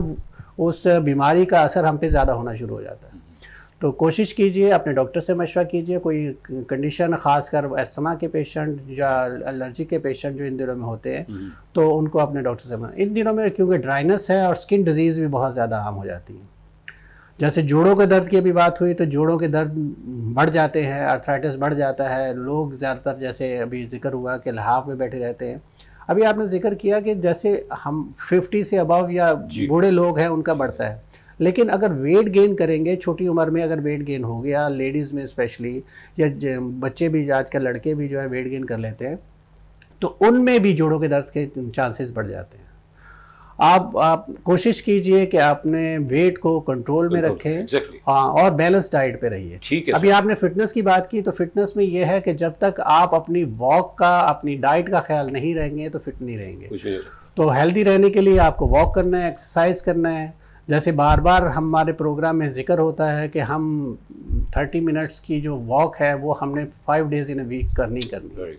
उस बीमारी का असर हम पे ज़्यादा होना शुरू हो जाता है तो कोशिश कीजिए अपने डॉक्टर से मशवरा कीजिए कोई कंडीशन खास कर के पेशेंट या एलर्जी के पेशेंट जो इन दिनों में होते हैं हम्म। तो उनको अपने डॉक्टर से इन दिनों में क्योंकि ड्राइनेस है और स्किन डिजीज़ भी बहुत ज़्यादा आम हो जाती है जैसे जोड़ों के दर्द की भी बात हुई तो जोड़ों के दर्द बढ़ जाते हैं अर्थराइटिस बढ़ जाता है लोग ज़्यादातर जैसे अभी जिक्र हुआ कि लहाफ में बैठे रहते हैं अभी आपने जिक्र किया कि जैसे हम 50 से अबव या बूढ़े लोग हैं उनका बढ़ता है लेकिन अगर वेट गेन करेंगे छोटी उम्र में अगर वेट गेन हो गया लेडीज़ में स्पेशली या बच्चे भी आजकल लड़के भी जो है वेट गेन कर लेते हैं तो उनमें भी जोड़ों के दर्द के चांसेस बढ़ जाते हैं आप आप कोशिश कीजिए कि आपने वेट को कंट्रोल में रखें exactly. हाँ और बैलेंस डाइट पे रहिए ठीक है अभी आपने फिटनेस की बात की तो फिटनेस में यह है कि जब तक आप अपनी वॉक का अपनी डाइट का ख्याल नहीं रहेंगे तो फिट नहीं रहेंगे तो हेल्दी रहने के लिए आपको वॉक करना है एक्सरसाइज करना है जैसे बार बार हमारे प्रोग्राम में जिक्र होता है कि हम थर्टी मिनट्स की जो वॉक है वो हमने five days in a week करनी करनी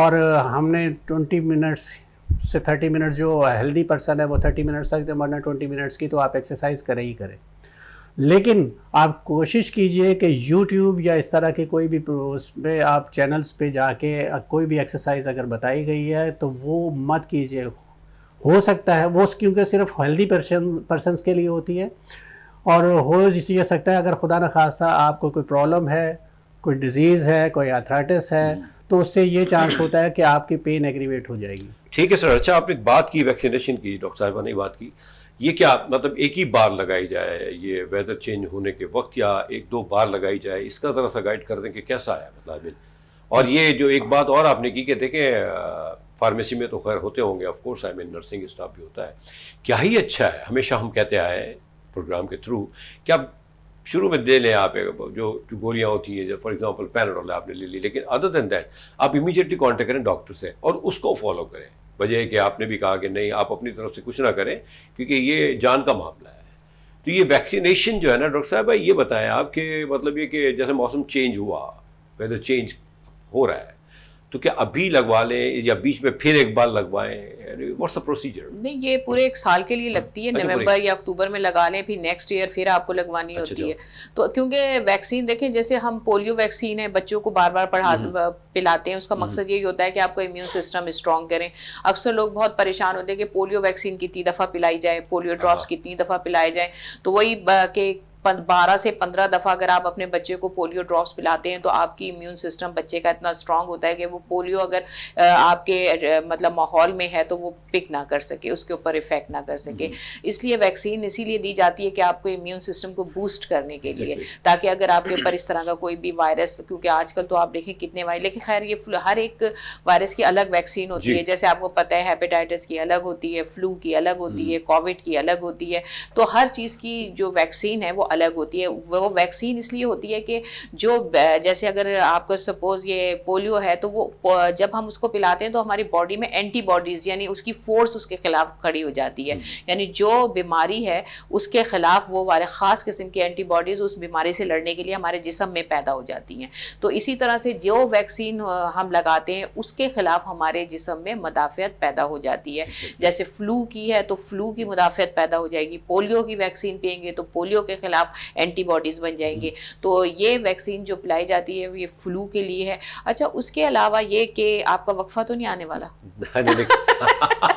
और हमने ट्वेंटी मिनट्स से थर्टी मिनट जो हेल्दी पर्सन है वो थर्टी मिनट्स तक मरना ट्वेंटी मिनट्स की तो आप एक्सरसाइज करें ही करें लेकिन आप कोशिश कीजिए कि यूट्यूब या इस तरह के कोई भी उस पर आप चैनल्स पे जाके कोई भी एक्सरसाइज अगर बताई गई है तो वो मत कीजिए हो सकता है वो क्योंकि सिर्फ हेल्दी पर्सन पर्सन के लिए होती है और हो ये सकता है अगर खुदा न खासा आपको कोई प्रॉब्लम है कोई डिजीज़ है कोई अथराटिस है हम्म। तो उससे ये चांस होता है कि आपकी पेन एग्रीवेट हो जाएगी ठीक है सर अच्छा आपने बात की वैक्सीनेशन की डॉक्टर साहबा ने बात की ये क्या मतलब एक ही बार लगाई जाए ये वेदर चेंज होने के वक्त या एक दो बार लगाई जाए इसका ज़रा सा गाइड कर दें कि कैसा आया मतलब और ये जो एक बात और आपने की कि देखें फार्मेसी में तो खैर होते होंगे of course I mean nursing staff भी होता है क्या ही अच्छा है हमेशा हम कहते आए प्रोग्राम के थ्रू कि आप शुरू में दे लें आप जो जो गोलियाँ होती हैं फॉर एग्जांपल पैराडोल आपने ले ली लेकिन अदर देन दैट आप इमीजिएटली कांटेक्ट करें डॉक्टर से और उसको फॉलो करें वजह है कि आपने भी कहा कि नहीं आप अपनी तरफ से कुछ ना करें क्योंकि ये जान का मामला है तो ये वैक्सीनेशन जो है ना डॉक्टर साहब भाई ये बताएं आप कि मतलब ये कि जैसे मौसम चेंज हुआ वेदर चेंज हो रहा है तो क्या अभी लगवा लें या बीच में फिर एक बार लगवाएं व्हाट्स अ प्रोसीजर नहीं ये पूरे एक साल के लिए लगती है हाँ, नवंबर या अक्टूबर में लगा लें फिर नेक्स्ट ईयर फिर आपको लगवानी अच्छा होती अच्छा। है तो क्योंकि वैक्सीन देखें जैसे हम पोलियो वैक्सीन है बच्चों को बार बार पढ़ा हम्म। पिलाते हैं उसका हम्म। मकसद यही होता है कि आपका इम्यून सिस्टम स्ट्रॉन्ग करें अक्सर लोग बहुत परेशान होते हैं कि पोलियो वैक्सीन कितनी दफ़ा पिलाई जाए पोलियो ड्रॉप्स हाँ, हाँ। कितनी दफ़ा पिलाए जाए तो वही के बारह से पंद्रह दफ़ा अगर आप अपने बच्चे को पोलियो ड्रॉप्स पिलाते हैं तो आपकी इम्यून सिस्टम बच्चे का इतना स्ट्रांग होता है कि वो पोलियो अगर आपके मतलब माहौल में है तो वो पिक ना कर सके उसके ऊपर इफेक्ट ना कर सके हम्म। इसलिए वैक्सीन इसीलिए दी जाती है कि आपको इम्यून सिस्टम को बूस्ट करने के लिए ताकि अगर आपके ऊपर इस तरह का कोई भी वायरस क्योंकि आजकल तो आप देखें कितने वायरस लेकिन खैर ये हर एक वायरस की अलग वैक्सीन होती है जैसे आपको पता है हेपेटाइटिस की अलग होती है फ्लू की अलग होती हम्म। है कोविड की अलग होती है तो हर चीज़ की जो वैक्सीन है वो अलग होती है वो वैक्सीन इसलिए होती है कि जो जैसे अगर आपको सपोज ये पोलियो है तो वो जब हम उसको पिलाते हैं तो हमारी बॉडी में एंटीबॉडीज़ यानी उसकी फोर्स उसके खिलाफ खड़ी हो जाती है हम्म। यानी जो बीमारी है उसके खिलाफ वो हमारे ख़ास किस्म की एंटीबॉडीज़ उस बीमारी से लड़ने के लिए हमारे जिसम में पैदा हो जाती हैं तो इसी तरह से जो वैक्सीन हम लगाते हैं उसके खिलाफ हमारे जिसम में मदाफियत पैदा हो जाती है जैसे फ्लू की है तो फ्लू की मुदाफियत पैदा हो जाएगी पोलियो की वैक्सीन पियेंगे तो पोलियो के खिलाफ खिलाफ एंटीबॉडीज़ बन जाएंगे तो ये वैक्सीन जो पिलाई जाती है ये फ्लू के लिए है अच्छा उसके अलावा ये कि आपका वक्फा तो नहीं आने वाला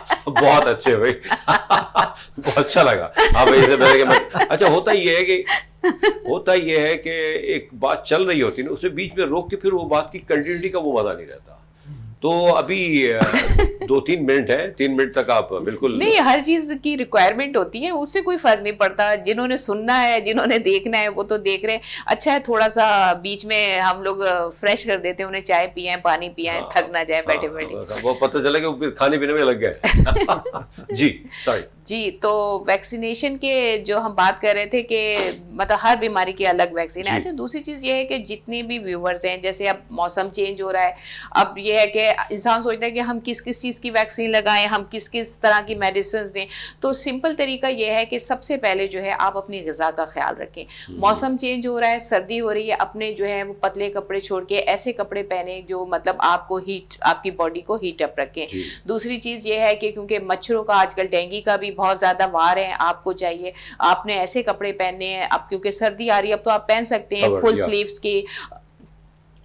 बहुत अच्छे भाई बहुत अच्छा लगा आप हाँ इसे कि मैं अच्छा होता ये है कि होता ये है कि एक बात चल रही होती है ना उसे बीच में रोक के फिर वो बात की कंटिन्यूटी का वो मजा नहीं रहता तो अभी दो तीन मिनट है तीन मिनट तक आप बिल्कुल नहीं हर चीज की रिक्वायरमेंट होती है उससे कोई फर्क नहीं पड़ता जिन्होंने सुनना है जिन्होंने देखना है वो तो देख रहे हैं अच्छा है थोड़ा सा बीच में हम लोग फ्रेश कर देते हैं उन्हें चाय पिया पानी पिया हाँ, थक ना जाए बैठे बैठे हाँ, हाँ, वो पता चला कि खाने पीने में लग गए जी सॉरी जी तो वैक्सीनेशन के जो हम बात कर रहे थे कि मतलब हर बीमारी की अलग वैक्सीन है अच्छा दूसरी चीज़ ये है कि जितने भी व्यूवर्स हैं जैसे अब मौसम चेंज हो रहा है अब ये है कि इंसान सोचता है कि हम किस किस चीज़ की वैक्सीन लगाएं हम किस किस तरह की मेडिसिन दें तो सिंपल तरीका यह है कि सबसे पहले जो है आप अपनी गज़ा का ख्याल रखें मौसम चेंज हो रहा है सर्दी हो रही है अपने जो है वो पतले कपड़े छोड़ के ऐसे कपड़े पहने जो मतलब आपको हीट आपकी बॉडी को हीटअप रखें दूसरी चीज़ ये है कि क्योंकि मच्छरों का आजकल डेंगी का भी भी बहुत ज़्यादा वार है आपको चाहिए आपने ऐसे कपड़े पहने हैं अब क्योंकि सर्दी आ रही है अब तो आप पहन सकते हैं फुल स्लीव्स की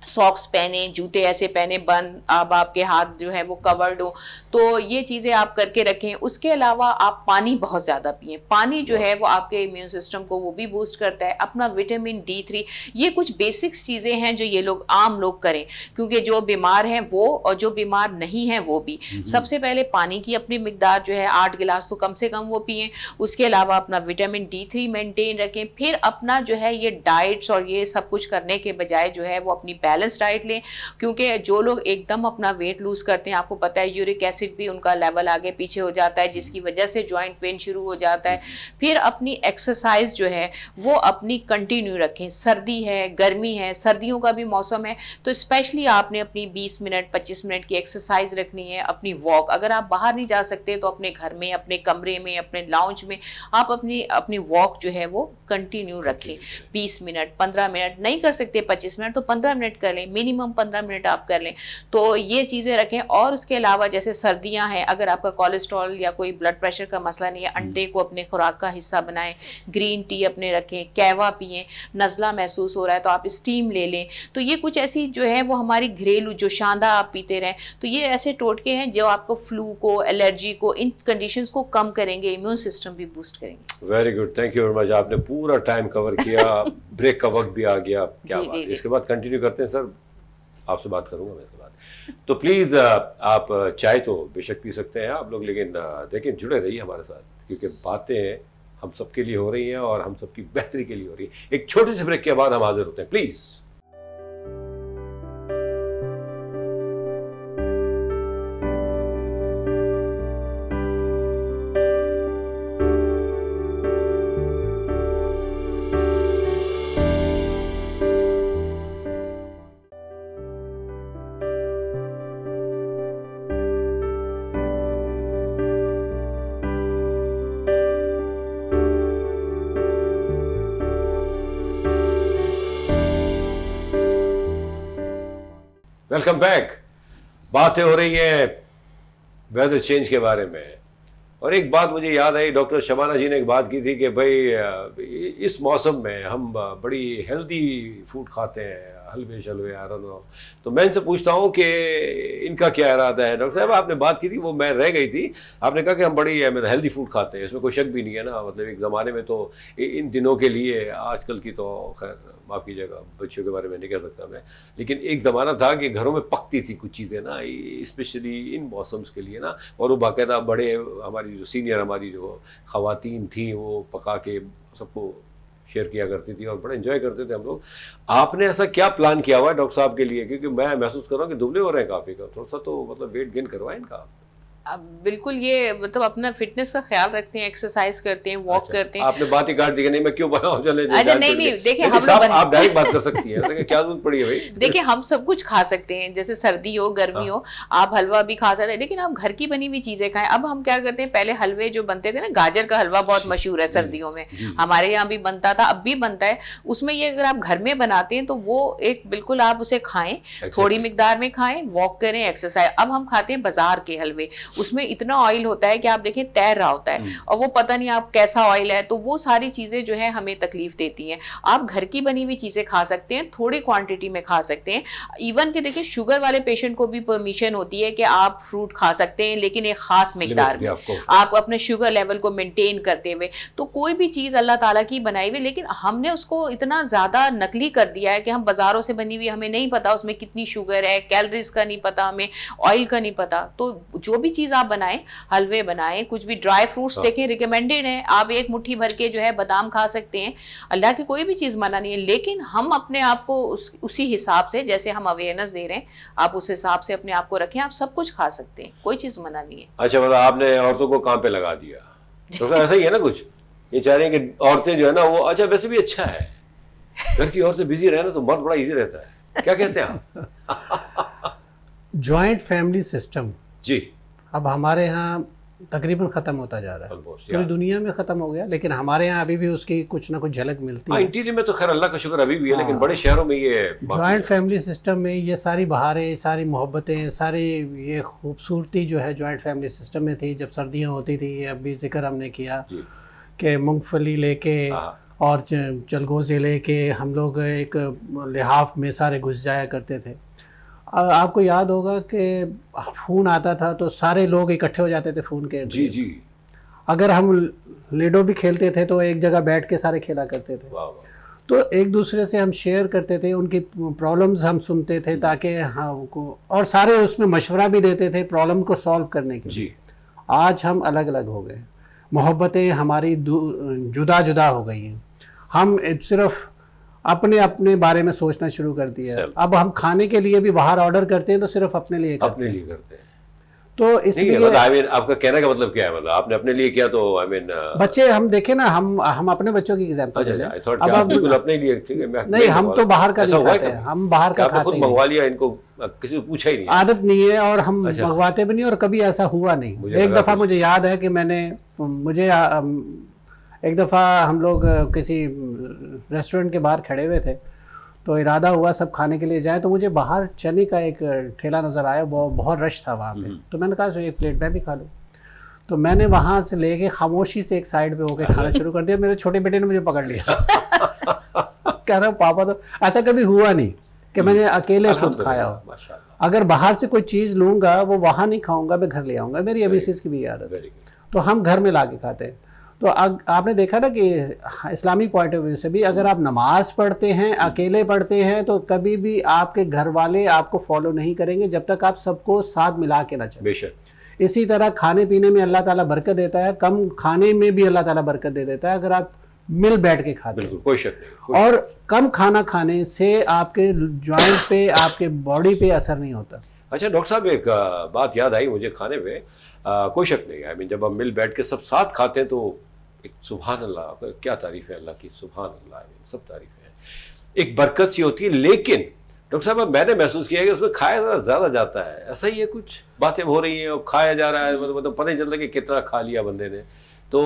सॉक्स पहने जूते ऐसे पहने बंद अब आपके हाथ जो है वो कवर्ड हो तो ये चीज़ें आप करके रखें उसके अलावा आप पानी बहुत ज़्यादा पिए पानी जो है वो आपके इम्यून सिस्टम को वो भी बूस्ट करता है अपना विटामिन डी थ्री ये कुछ बेसिक्स चीज़ें हैं जो ये लोग आम लोग करें क्योंकि जो बीमार हैं वो और जो बीमार नहीं हैं वो भी हम्म, हम्म। सबसे पहले पानी की अपनी मकदार जो है आठ गिलास तो कम से कम वो पिए उसके अलावा अपना विटामिन डी थ्री मेनटेन रखें फिर अपना जो है ये डाइट्स और ये सब कुछ करने के बजाय जो है वो अपनी बैलेंस डाइट लें क्योंकि जो लोग एकदम अपना वेट लूज़ करते हैं आपको पता है यूरिक एसिड भी उनका लेवल आगे पीछे हो जाता है जिसकी वजह से ज्वाइंट पेन शुरू हो जाता है फिर अपनी एक्सरसाइज जो है वो अपनी कंटिन्यू रखें सर्दी है गर्मी है सर्दियों का भी मौसम है तो स्पेशली आपने अपनी 20 मिनट 25 मिनट की एक्सरसाइज रखनी है अपनी वॉक अगर आप बाहर नहीं जा सकते तो अपने घर में अपने कमरे में अपने लाउंज में आप अपनी अपनी वॉक जो है वो कंटिन्यू रखें बीस मिनट पंद्रह मिनट नहीं कर सकते पच्चीस मिनट तो पंद्रह मिनट कर लें मिनिमम पंद्रह मिनट आप कर लें तो ये चीज़ें रखें और उसके अलावा जैसे सर्दियाँ हैं अगर आपका कोलेस्ट्रॉल या कोई ब्लड प्रेशर का मसला नहीं है अंडे को अपने खुराक का हिस्सा बनाएं ग्रीन टी अपने रखें कैवा पिए नज़ला महसूस हो रहा है तो आप स्टीम ले लें तो ये कुछ ऐसी जो है वो हमारी घरेलू जो शानदा आप पीते रहें तो ये ऐसे टोटके हैं जो आपको फ्लू को एलर्जी को इन कंडीशंस को कम करेंगे इम्यून सिस्टम भी बूस्ट करेंगे very good thank you very much आपने पूरा टाइम कवर किया ब्रेक का वक्त भी आ गया क्या जी, बात जी, इसके बाद कंटिन्यू करते हैं सर आपसे बात करूंगा मैं इसके बाद तो प्लीज़ uh, आप uh, चाय तो बेशक पी सकते हैं आप लोग लेकिन uh, देखें जुड़े रहिए हमारे साथ क्योंकि बातें हम सबके लिए हो रही हैं और हम सबकी बेहतरी के लिए हो रही है एक छोटे से ब्रेक के बाद हम हाजिर होते हैं प्लीज़ वेलकम बैक बातें हो रही हैं वेदर चेंज के बारे में और एक बात मुझे याद आई डॉक्टर शबाना जी ने एक बात की थी कि भाई इस मौसम में हम बड़ी हेल्दी फूड खाते हैं हलवे शलवे आरनो तो मैं इनसे पूछता हूँ कि इनका क्या इरादा है डॉक्टर साहब आपने बात की थी वो मैं रह गई थी आपने कहा कि हम बड़ी हेल्दी मतलब फूड खाते हैं इसमें कोई शक भी नहीं है ना मतलब एक ज़माने में तो इन दिनों के लिए आजकल की तो खैर माफ़ कीजिएगा बच्चों के बारे में नहीं कह सकता मैं लेकिन एक ज़माना था कि घरों में पकती थी कुछ चीज़ें ना स्पेशली इन मौसम्स के लिए ना और वो बाकायदा बड़े हमारी जो सीनियर हमारी जो खातन थी वो पका के सबको शेयर किया करती थी और बड़े इन्जॉय करते थे हम लोग आपने ऐसा क्या प्लान किया हुआ है डॉक्टर साहब के लिए क्योंकि मैं महसूस कर रहा हूँ कि दुबले हो रहे हैं काफ़ी का थोड़ा सा तो मतलब वेट गेन करवाए इनका आप बिल्कुल ये मतलब अपना फिटनेस का ख्याल रखते हैं एक्सरसाइज करते हैं वॉक अच्छा, अच्छा, करते हैं आपने बात ही काट दी नहीं मैं क्यों बनाऊं चले अच्छा नहीं नहीं देखिए हम लोग आप डायरेक्ट बात कर सकती हैं क्या जरूरत पड़ी है भाई देखिए हम सब कुछ खा सकते हैं जैसे सर्दी हो गर्मी हाँ। हो आप हलवा भी खा सकते हैं लेकिन आप घर की बनी हुई चीजें खाएं अब हम क्या करते हैं पहले हलवे जो बनते थे ना गाजर का हलवा बहुत मशहूर है सर्दियों में हमारे यहाँ भी बनता था अब भी बनता है उसमें ये अगर आप घर में बनाते हैं तो वो एक बिल्कुल आप उसे खाएं अच्छा, थोड़ी अच्छा। मिकदार में खाएं वॉक करें एक्सरसाइज अब हम खाते हैं बाजार के हलवे उसमें इतना ऑयल होता है कि आप देखें तैर रहा होता है हम्म। और वो पता नहीं आप कैसा ऑयल है तो वो सारी चीज़ें जो है हमें तकलीफ देती हैं आप घर की बनी हुई चीज़ें खा सकते हैं थोड़ी क्वांटिटी में खा सकते हैं इवन कि देखिए शुगर वाले पेशेंट को भी परमिशन होती है कि आप फ्रूट खा सकते हैं लेकिन एक ख़ास मकदार में आप अपने शुगर लेवल को मेनटेन करते हुए तो कोई भी चीज़ अल्लाह ताला की बनाई हुई लेकिन हमने उसको इतना ज़्यादा नकली कर दिया है कि हम बाज़ारों से बनी हुई हमें नहीं पता उसमें कितनी शुगर है कैलरीज का नहीं पता हमें ऑयल का नहीं पता तो जो भी चीज़ चीज आप बनाएं हलवे बनाएं कुछ भी ड्राई हाँ। फ्रूट्स देखें रिकमेंडेड है आप एक मुट्ठी भर के जो है बादाम खा सकते हैं अल्लाह की कोई भी चीज मना नहीं है लेकिन हम अपने आप को उस, उसी हिसाब से जैसे हम अवेयरनेस दे रहे हैं आप उस हिसाब से अपने आप को रखें आप सब कुछ खा सकते हैं कोई चीज मना नहीं है अच्छा मतलब आपने औरतों को काम पे लगा दिया तो ऐसा ही है ना कुछ ये चाह रहे हैं कि औरतें जो है ना वो अच्छा वैसे भी अच्छा है घर की औरतें बिजी रहे ना तो बहुत बड़ा इजी रहता है क्या कहते हैं आप ज्वाइंट फैमिली सिस्टम जी अब हमारे यहाँ तकरीबन ख़त्म होता जा रहा है पूरी दुनिया में ख़त्म हो गया लेकिन हमारे यहाँ अभी भी उसकी कुछ ना कुछ झलक मिलती हाँ, है इंटीरियर में तो खैर अल्लाह का शुक्र अभी भी है हाँ। लेकिन बड़े शहरों में ये जॉइंट फैमिली सिस्टम में ये सारी बहारें सारी मोहब्बतें सारी ये खूबसूरती जो है ज्वाइंट फैमिली सिस्टम में थी जब सर्दियाँ होती थी अब भी जिक्र हमने किया कि मूँगफली लेके हाँ। और ले लेके हम लोग एक लिहाफ में सारे घुस जाया करते थे आपको याद होगा कि फ़ोन आता था तो सारे लोग इकट्ठे हो जाते थे फ़ोन के जी जी अगर हम लेडो भी खेलते थे तो एक जगह बैठ के सारे खेला करते थे तो एक दूसरे से हम शेयर करते थे उनकी प्रॉब्लम्स हम सुनते थे ताकि हमको हाँ, उनको और सारे उसमें मशवरा भी देते थे प्रॉब्लम को सॉल्व करने के जी आज हम अलग अलग हो गए मोहब्बतें हमारी जुदा जुदा हो गई हैं हम सिर्फ अपने अपने बारे में सोचना शुरू कर दिया है अब हम खाने के लिए भी बाहर ऑर्डर करते हैं तो सिर्फ अपने लिए अपने लिए करते हैं तो इसलिए मतलब आई I मीन mean, आपका कहने का मतलब क्या है मतलब आपने अपने लिए किया तो I I mean mean, uh... बच्चे हम देखे ना हम हम अपने बच्चों की एग्जाम्पल अच्छा, अच्छा अब आप बिल्कुल अपने लिए ठीक है नहीं हम तो बाहर का नहीं खाते हैं हम बाहर का खाते हैं मंगवा लिया इनको किसी को पूछा ही नहीं आदत नहीं है और हम अच्छा। मंगवाते भी नहीं और कभी ऐसा हुआ नहीं एक दफा मुझे याद है कि मैंने मुझे एक दफ़ा हम लोग किसी रेस्टोरेंट के बाहर खड़े हुए थे तो इरादा हुआ सब खाने के लिए जाए तो मुझे बाहर चने का एक ठेला नज़र आया वो बहुत रश था वहाँ पे हम्म। तो मैंने कहा एक प्लेट मैं भी खा लूँ तो मैंने वहाँ से लेके खामोशी से एक साइड पे होकर खाना शुरू कर दिया मेरे छोटे बेटे ने मुझे पकड़ लिया कह रहा हूँ पापा तो ऐसा कभी हुआ नहीं कि मैंने हम्म। अकेले खुद खाया हो अगर बाहर से कोई चीज़ लूँगा वो वहाँ नहीं खाऊँगा मैं घर ले आऊँगा मेरी अभी की भी याद है तो हम घर में ला के खाते हैं तो अग, आपने देखा ना कि इस्लामिक पॉइंट ऑफ व्यू से भी अगर आप नमाज पढ़ते हैं हम्म। अकेले पढ़ते हैं तो कभी भी आपके घर वाले आपको फॉलो नहीं करेंगे जब तक आप सबको साथ मिला के ना चलें इसी तरह खाने पीने में अल्लाह ताला बरकत देता है कम खाने में भी अल्लाह ताला बरकत दे देता है अगर आप मिल बैठ के खाते बिल्कुल कोई शक नहीं और कम खाना खाने से आपके ज्वाइंट पे आपके बॉडी पे असर नहीं होता अच्छा डॉक्टर साहब एक बात याद आई मुझे खाने में आ, कोई शक नहीं आई मीन जब हम मिल बैठ के सब साथ खाते हैं तो एक सुबहान अल्लाह क्या तारीफ़ है अल्लाह की सुबहान अल्लाह सब तारीफ है एक बरकत सी होती है लेकिन डॉक्टर साहब मैंने महसूस किया कि उसमें खाया ज़रा ज़्यादा जाता है ऐसा ही है कुछ बातें हो रही हैं और खाया जा रहा है मतलब पता ही चलता कि कितना खा लिया बंदे ने तो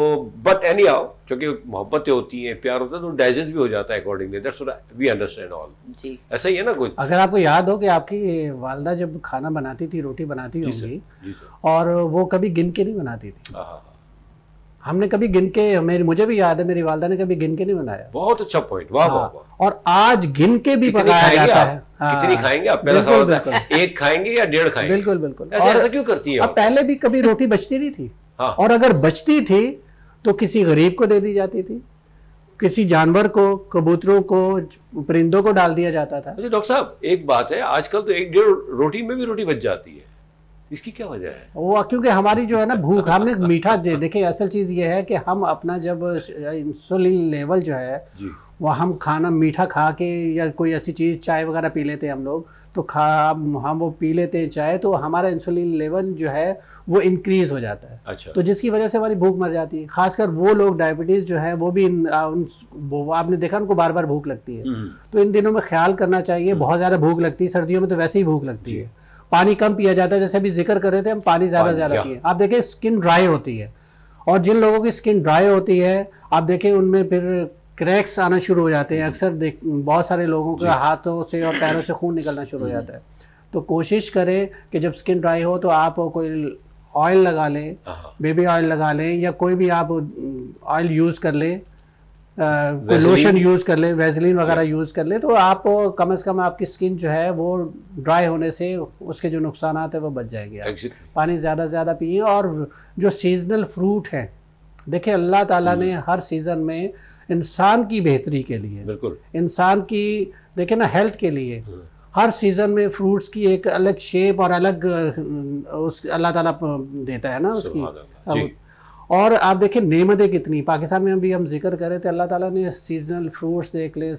बट एनी हाउ चूंकि मोहब्बतें होती हैं प्यार होता है तो डाइजेस्ट भी हो जाता है accordingly that's we understand all ऐसा ही है ना कुछ अगर आपको याद हो कि आपकी वालदा जब खाना बनाती थी रोटी बनाती होगी और वो कभी गिन के नहीं बनाती थी हाँ, हाँ, हाँ। हमने कभी गिन के मेरे मुझे भी याद है मेरी वालदा ने कभी गिन के नहीं बनाया बहुत अच्छा पॉइंट वाह वाह और आज गिन के भी पकाया जाता है कितनी खाएंगे आप पहला सवाल एक खाएंगे या डेढ़ खाएंगे बिल्कुल बिल्कुल ऐसा क्यों करती है पहले भी कभी रोटी बचती नहीं थी हाँ। और अगर बचती थी तो किसी गरीब को दे दी जाती थी किसी जानवर को कबूतरों को परिंदों को डाल दिया जाता था अच्छा, डॉक्टर साहब एक बात है आजकल तो एक डेढ़ रोटी में भी रोटी बच जाती है इसकी क्या वजह है वो क्योंकि हमारी जो है ना भूख हमने मीठा दे देखिए असल चीज़ ये है कि हम अपना जब इंसुलिन लेवल जो है वह हम खाना मीठा खा के या कोई ऐसी चीज़ चाय वगैरह पी लेते हैं हम लोग तो खा हम वो पी लेते हैं चाय तो हमारा इंसुलिन लेवल जो है वो इंक्रीज हो जाता है अच्छा तो जिसकी वजह से हमारी भूख मर जाती है खासकर वो लोग डायबिटीज़ जो है वो भी इन, आ, उन, वो आपने देखा उनको बार बार भूख लगती है हम्म। तो इन दिनों में ख्याल करना चाहिए हम्म। बहुत ज़्यादा भूख लगती है सर्दियों में तो वैसे ही भूख लगती है पानी कम पिया जाता है जैसे अभी जिक्र कर रहे थे हम पानी ज़्यादा ज़्यादा पिए आप देखें स्किन ड्राई होती है और जिन लोगों की स्किन ड्राई होती है आप देखें उनमें फिर क्रैक्स आना शुरू हो जाते हैं हम्म। अक्सर देख बहुत सारे लोगों के हाथों से और पैरों से खून निकलना शुरू हो जाता है तो कोशिश करें कि जब स्किन ड्राई हो तो आप कोई ऑयल लगा लें हाँ। बेबी ऑयल लगा लें या कोई भी आप ऑयल यूज़ कर लें लोशन यूज़ कर लें वेजलिन वगैरह हाँ। यूज़ कर लें तो आप कम से कम आपकी स्किन जो है वो ड्राई होने से उसके जो नुकसान है वो बच जाएंगे पानी ज़्यादा से ज़्यादा पिए और जो सीजनल फ्रूट हैं देखिए अल्लाह ताला ने हम्म। हर सीज़न में इंसान की बेहतरी के लिए इंसान की देखिए ना हेल्थ के लिए हाँ। हर सीज़न में फ्रूट्स की एक अलग शेप और अलग उस अल्लाह ताला देता है ना उसकी और आप देखें नेमतें कितनी पाकिस्तान में अभी हम जिक्र कर रहे थे अल्लाह ताला ने सीजनल फ्रूट्स देख लें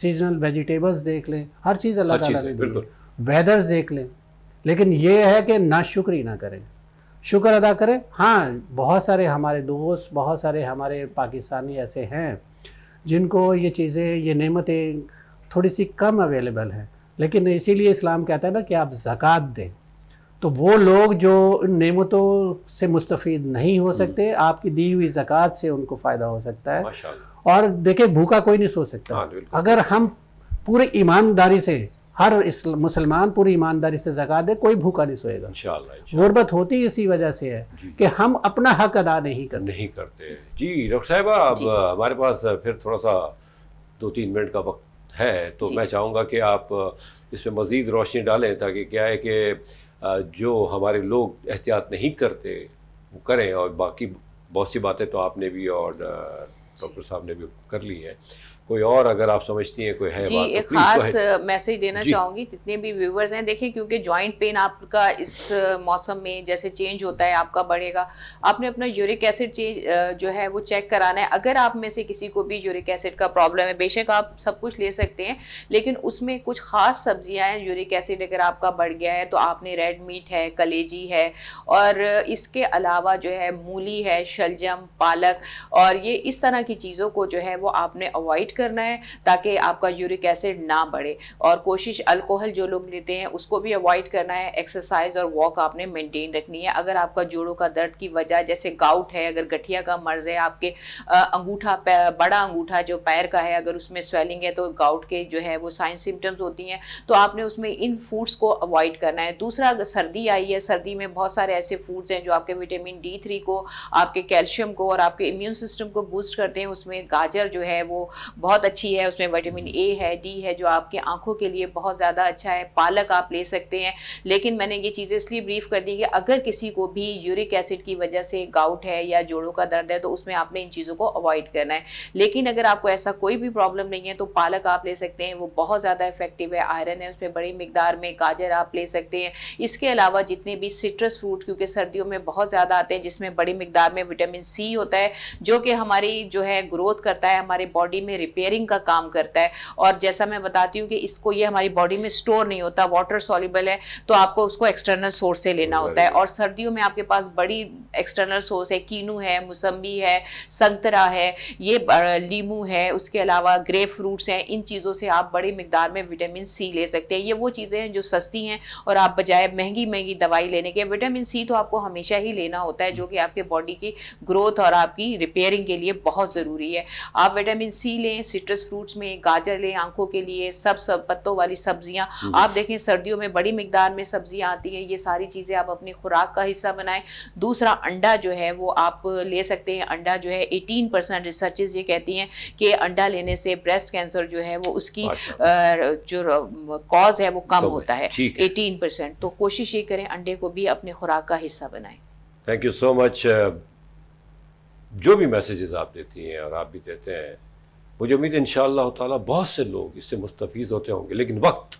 सीजनल वेजिटेबल्स देख लें हर चीज़ अल्लाह ताला ने दी वेदर्स देख लें लेकिन ये है कि ना शुक्र ना करें शुक्र अदा करें हाँ बहुत सारे हमारे दोस्त बहुत सारे हमारे पाकिस्तानी ऐसे हैं जिनको ये चीज़ें ये नेमतें थोड़ी सी कम अवेलेबल हैं लेकिन इसीलिए इस्लाम कहता है ना कि आप ज़क़़त दें तो वो लोग जो नेमतों से मुस्तफ़ नहीं हो सकते हम्म। आपकी दी हुई ज़क़़त से उनको फ़ायदा हो सकता है और देखिए भूखा कोई नहीं सो सकता हाँ, अगर हम पूरे ईमानदारी से हर मुसलमान पूरी ईमानदारी से जगा दे कोई भूखा नहीं सोएगा गुर्बत होती इसी वजह से है कि हम अपना हक अदा नहीं करते नहीं करते जी डॉक्टर साहब अब हमारे पास फिर थोड़ा सा दो तीन मिनट का वक्त है तो मैं चाहूँगा कि आप इसमें मज़ीद रोशनी डालें ताकि क्या है कि जो हमारे लोग एहतियात नहीं करते वो करें और बाकी बहुत सी बातें तो आपने भी और डॉक्टर साहब ने भी कर ली हैं कोई और अगर आप समझती हैं कोई है जी बात, तो एक तो खास मैसेज देना चाहूंगी जितने भी व्यूवर्स हैं देखें क्योंकि जॉइंट पेन आपका इस मौसम में जैसे चेंज होता है आपका बढ़ेगा आपने अपना यूरिक एसिड चेंज जो है वो चेक कराना है अगर आप में से किसी को भी यूरिक एसिड का प्रॉब्लम है बेशक आप सब कुछ ले सकते हैं लेकिन उसमें कुछ ख़ास सब्जियाँ हैं यूरिक एसिड अगर आपका बढ़ गया है तो आपने रेड मीट है कलेजी है और इसके अलावा जो है मूली है शलजम पालक और ये इस तरह की चीज़ों को जो है वो आपने अवॉइड करना है ताकि आपका यूरिक एसिड ना बढ़े और कोशिश अल्कोहल जो लोग लेते हैं उसको भी अवॉइड करना है एक्सरसाइज और वॉक आपने मेंटेन रखनी है अगर आपका जोड़ों का दर्द की वजह जैसे गाउट है अगर गठिया का मर्ज है आपके अंगूठा बड़ा अंगूठा जो पैर का है अगर उसमें स्वेलिंग है तो गाउट के जो है वो साइन सिम्टम्स होती हैं तो आपने उसमें इन फूड्स को अवॉइड करना है दूसरा अगर सर्दी आई है सर्दी में बहुत सारे ऐसे फूड्स हैं जो आपके विटामिन डी थ्री को आपके कैल्शियम को और आपके इम्यून सिस्टम को बूस्ट करते हैं उसमें गाजर जो है वो बहुत अच्छी है उसमें विटामिन ए है डी है जो आपकी आंखों के लिए बहुत ज़्यादा अच्छा है पालक आप ले सकते हैं लेकिन मैंने ये चीज़ें इसलिए ब्रीफ कर दी कि अगर किसी को भी यूरिक एसिड की वजह से गाउट है या जोड़ों का दर्द है तो उसमें आपने इन चीज़ों को अवॉइड करना है लेकिन अगर आपको ऐसा कोई भी प्रॉब्लम नहीं है तो पालक आप ले सकते हैं वो बहुत ज़्यादा इफेक्टिव है आयरन है उसमें बड़ी मकदार में गाजर आप ले सकते हैं इसके अलावा जितने भी सिट्रस फ्रूट क्योंकि सर्दियों में बहुत ज़्यादा आते हैं जिसमें बड़ी मकदार में विटामिन सी होता है जो कि हमारी जो है ग्रोथ करता है हमारे बॉडी में रिपेयरिंग का काम करता है और जैसा मैं बताती हूँ कि इसको ये हमारी बॉडी में स्टोर नहीं होता वाटर सॉलिबल है तो आपको उसको एक्सटर्नल सोर्स से लेना होता है और सर्दियों में आपके पास बड़ी एक्सटर्नल सोर्स है कीनू है मौसम्बी है संतरा है ये लीमू है उसके अलावा ग्रे फ्रूट्स हैं इन चीज़ों से आप बड़ी मकदार में विटामिन सी ले सकते हैं ये वो चीज़ें हैं जो सस्ती हैं और आप बजाय महंगी महंगी दवाई लेने के विटामिन सी तो आपको हमेशा ही लेना होता है जो कि आपके बॉडी की ग्रोथ और आपकी रिपेयरिंग के लिए बहुत ज़रूरी है आप विटामिन सी लें सिट्रस फ्रूट्स में गाजर लें आंखों के लिए सब सब पत्तों वाली सब्जियां हम्म। आप देखें सर्दियों में बड़ी मिकदार में सब्जियां आती हैं ये सारी चीज़ें आप अपनी खुराक का हिस्सा बनाएं दूसरा अंडा जो है वो आप ले सकते हैं अंडा जो है एटीन परसेंट रिसर्चेज ये कहती हैं कि अंडा लेने से ब्रेस्ट कैंसर जो है वो उसकी जो कॉज है वो कम होता है एटीन तो कोशिश ये करें अंडे को भी अपने खुराक का हिस्सा बनाएं थैंक यू सो मच जो भी मैसेजेस आप देती हैं और आप भी देते हैं मुझे उम्मीद इन शाह बहुत से लोग इससे मुस्तफ़ होते होंगे लेकिन वक्त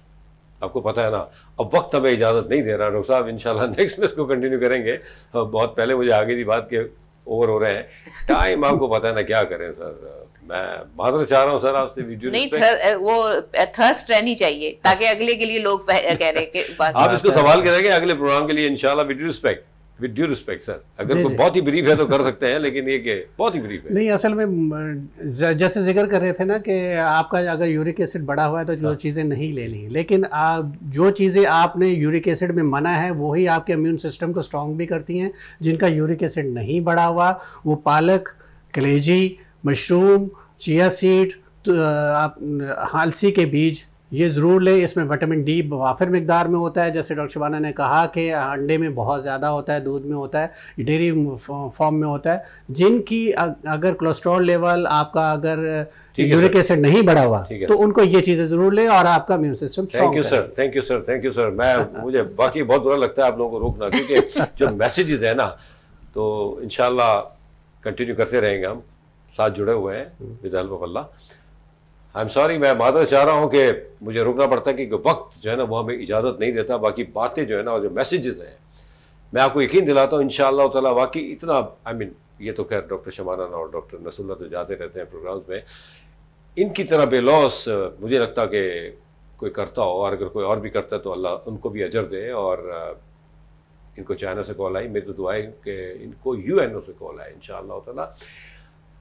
आपको पता है ना अब वक्त हमें इजाज़त नहीं दे रहा डॉक्टर साहब इन नेक्स्ट में इसको कंटिन्यू करेंगे बहुत पहले मुझे आगे की बात के ओवर हो रहे हैं टाइम आपको पता है ना क्या करें सर मैं माजर चाह रहा हूँ सर आपसे वीडियो नहीं थर, वो थर्स्ट रहनी चाहिए ताकि अगले के लिए लोग कह रहे हैं आप इसको अच्छा। सवाल करेंगे अगले प्रोग्राम के लिए इनशाला video respect with due respect sir अगर कोई बहुत ही ब्रीफ है तो कर सकते हैं लेकिन ये बहुत ही ब्रीफ है नहीं असल में जैसे जिक्र कर रहे थे ना कि आपका अगर यूरिक एसिड बढ़ा हुआ है तो जो हाँ। चीज़ें नहीं लेनी लेकिन जो चीज़ें आपने यूरिक एसिड में मना है वही आपके इम्यून सिस्टम को स्ट्रॉन्ग भी करती हैं जिनका यूरिक एसिड नहीं बढ़ा हुआ वो पालक कलेजी मशरूम चिया सीड तो आप हालसी के बीज ये ज़रूर लें इसमें विटामिन डी वाफिर मकदार में होता है जैसे डॉक्टर शबाना ने कहा कि अंडे में बहुत ज़्यादा होता है दूध में होता है डेयरी फॉर्म में होता है जिनकी अगर कोलेस्ट्रॉल लेवल आपका अगर यूरिक एसिड नहीं बढ़ा हुआ तो उनको ये चीज़ें ज़रूर लें और आपका immune system thank you sir thank you sir thank you sir मैं मुझे बाकी बहुत बुरा लगता है आप लोगों को रोकना क्योंकि जो मैसेजेस है ना तो इन कंटिन्यू करते रहेंगे हम साथ जुड़े हुए हैं हम्म. विद अल्लाह आई एम सॉरी मैं मादर चाह रहा हूँ कि मुझे रुकना पड़ता है कि वक्त जो है ना वो हमें इजाज़त नहीं देता बाकी बातें जो है ना और जो मैसेजेस हैं मैं आपको यकीन दिलाता हूँ इन तला वाकई इतना आई I मीन mean, ये तो खैर डॉक्टर शमाना और डॉक्टर नसुल्ला तो जाते रहते हैं प्रोग्राम्स में इनकी तरह बेलॉस मुझे लगता कि कोई करता हो और अगर कोई और भी करता है तो अल्लाह उनको भी अजर दे और इनको चाइना से कॉल आई मेरी तो दुआएं कि इनको यू एन ओ से कॉल आए इन ताला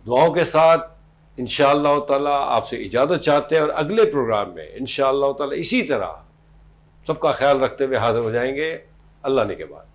दुआओं के साथ इन ताला आपसे इजाज़त चाहते हैं और अगले प्रोग्राम में इन ताला इसी तरह सबका ख्याल रखते हुए हाज़िर हो जाएंगे अल्लाह ने के बाद